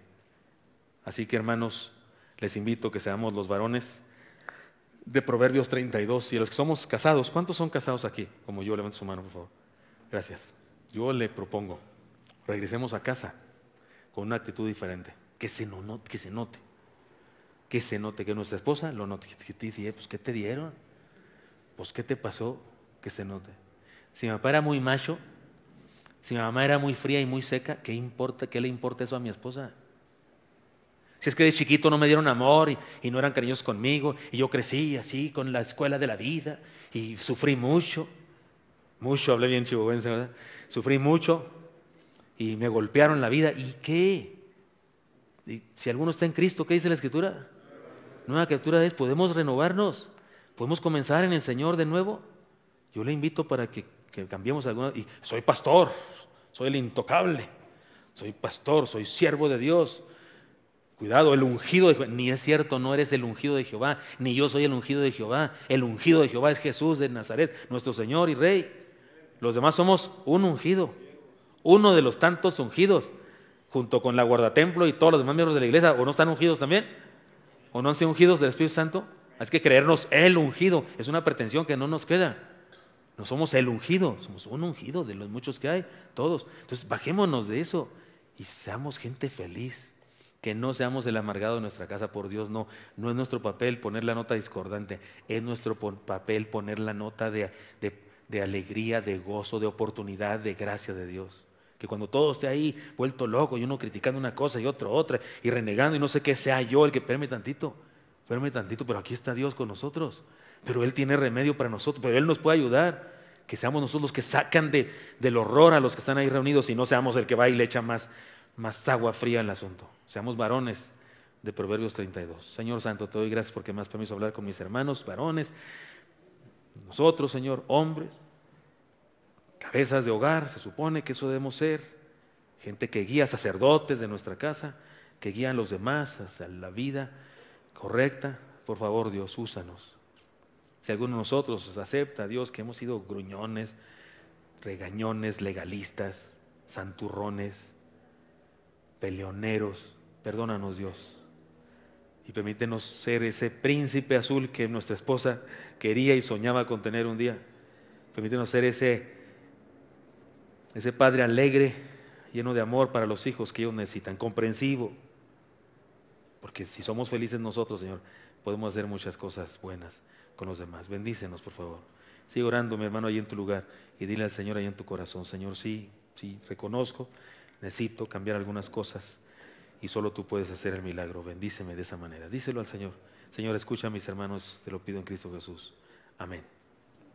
Así que hermanos, les invito que seamos los varones de Proverbios 32 y los que somos casados, ¿cuántos son casados aquí? Como yo, levanto su mano, por favor. Gracias. Yo le propongo, regresemos a casa con una actitud diferente, que se, no, que se note que se note, que nuestra esposa lo note, que te pues ¿qué te dieron? Pues ¿qué te pasó? Que se note. Si mi papá era muy macho, si mi mamá era muy fría y muy seca, ¿qué, importa, qué le importa eso a mi esposa? Si es que de chiquito no me dieron amor y, no eran cariñosos conmigo, y yo crecí así con la escuela de la vida y sufrí mucho, mucho, hablé bien chihuahuense, ¿verdad? Sufrí mucho y me golpearon la vida, ¿y qué? si alguno está en Cristo, ¿qué dice la Escritura? Nueva criatura es, podemos renovarnos, podemos comenzar en el Señor de nuevo. Yo le invito para que, cambiemos alguna. Y soy pastor, soy el intocable, soy pastor, soy siervo de Dios. Cuidado, el ungido de Jehová. Ni es cierto, no eres el ungido de Jehová, ni yo soy el ungido de Jehová. El ungido de Jehová es Jesús de Nazaret, nuestro Señor y Rey. Los demás somos un ungido, uno de los tantos ungidos, junto con la guardatemplo y todos los demás miembros de la iglesia, o no están ungidos también o no han sido ungidos del Espíritu Santo, hay que creernos el ungido. Es una pretensión que no nos queda. No somos el ungido, somos un ungido de los muchos que hay, todos. Entonces, bajémonos de eso y seamos gente feliz. Que no seamos el amargado de nuestra casa, por Dios, no. No es nuestro papel poner la nota discordante, es nuestro papel poner la nota de, de alegría, de gozo, de oportunidad, de gracia de Dios que cuando todo esté ahí vuelto loco y uno criticando una cosa y otro otra y renegando y no sé qué sea yo el que perme tantito, perme tantito, pero aquí está Dios con nosotros, pero Él tiene remedio para nosotros, pero Él nos puede ayudar, que seamos nosotros los que sacan del horror a los que están ahí reunidos y no seamos el que va y le echa más, más agua fría al asunto, seamos varones de Proverbios 32. Señor Santo, te doy gracias porque me has permitido hablar con mis hermanos varones, nosotros, Señor, hombres, cabezas de hogar, se supone que eso debemos ser, gente que guía, sacerdotes de nuestra casa, que guían a los demás hacia la vida correcta. Por favor, Dios, úsanos. Si alguno de nosotros acepta, Dios, que hemos sido gruñones, regañones, legalistas, santurrones, peleoneros, perdónanos, Dios. Y permítenos ser ese príncipe azul que nuestra esposa quería y soñaba con tener un día. Permítenos ser ese ese padre alegre, lleno de amor para los hijos que ellos necesitan, comprensivo. Porque si somos felices nosotros, Señor, podemos hacer muchas cosas buenas con los demás. Bendícenos, por favor. Sigue orando, mi hermano, ahí en tu lugar y dile al Señor ahí en tu corazón, Señor, sí, sí, reconozco, necesito cambiar algunas cosas y solo tú puedes hacer el milagro. Bendíceme de esa manera. Díselo al Señor. Señor, escucha a mis hermanos, te lo pido en Cristo Jesús. Amén.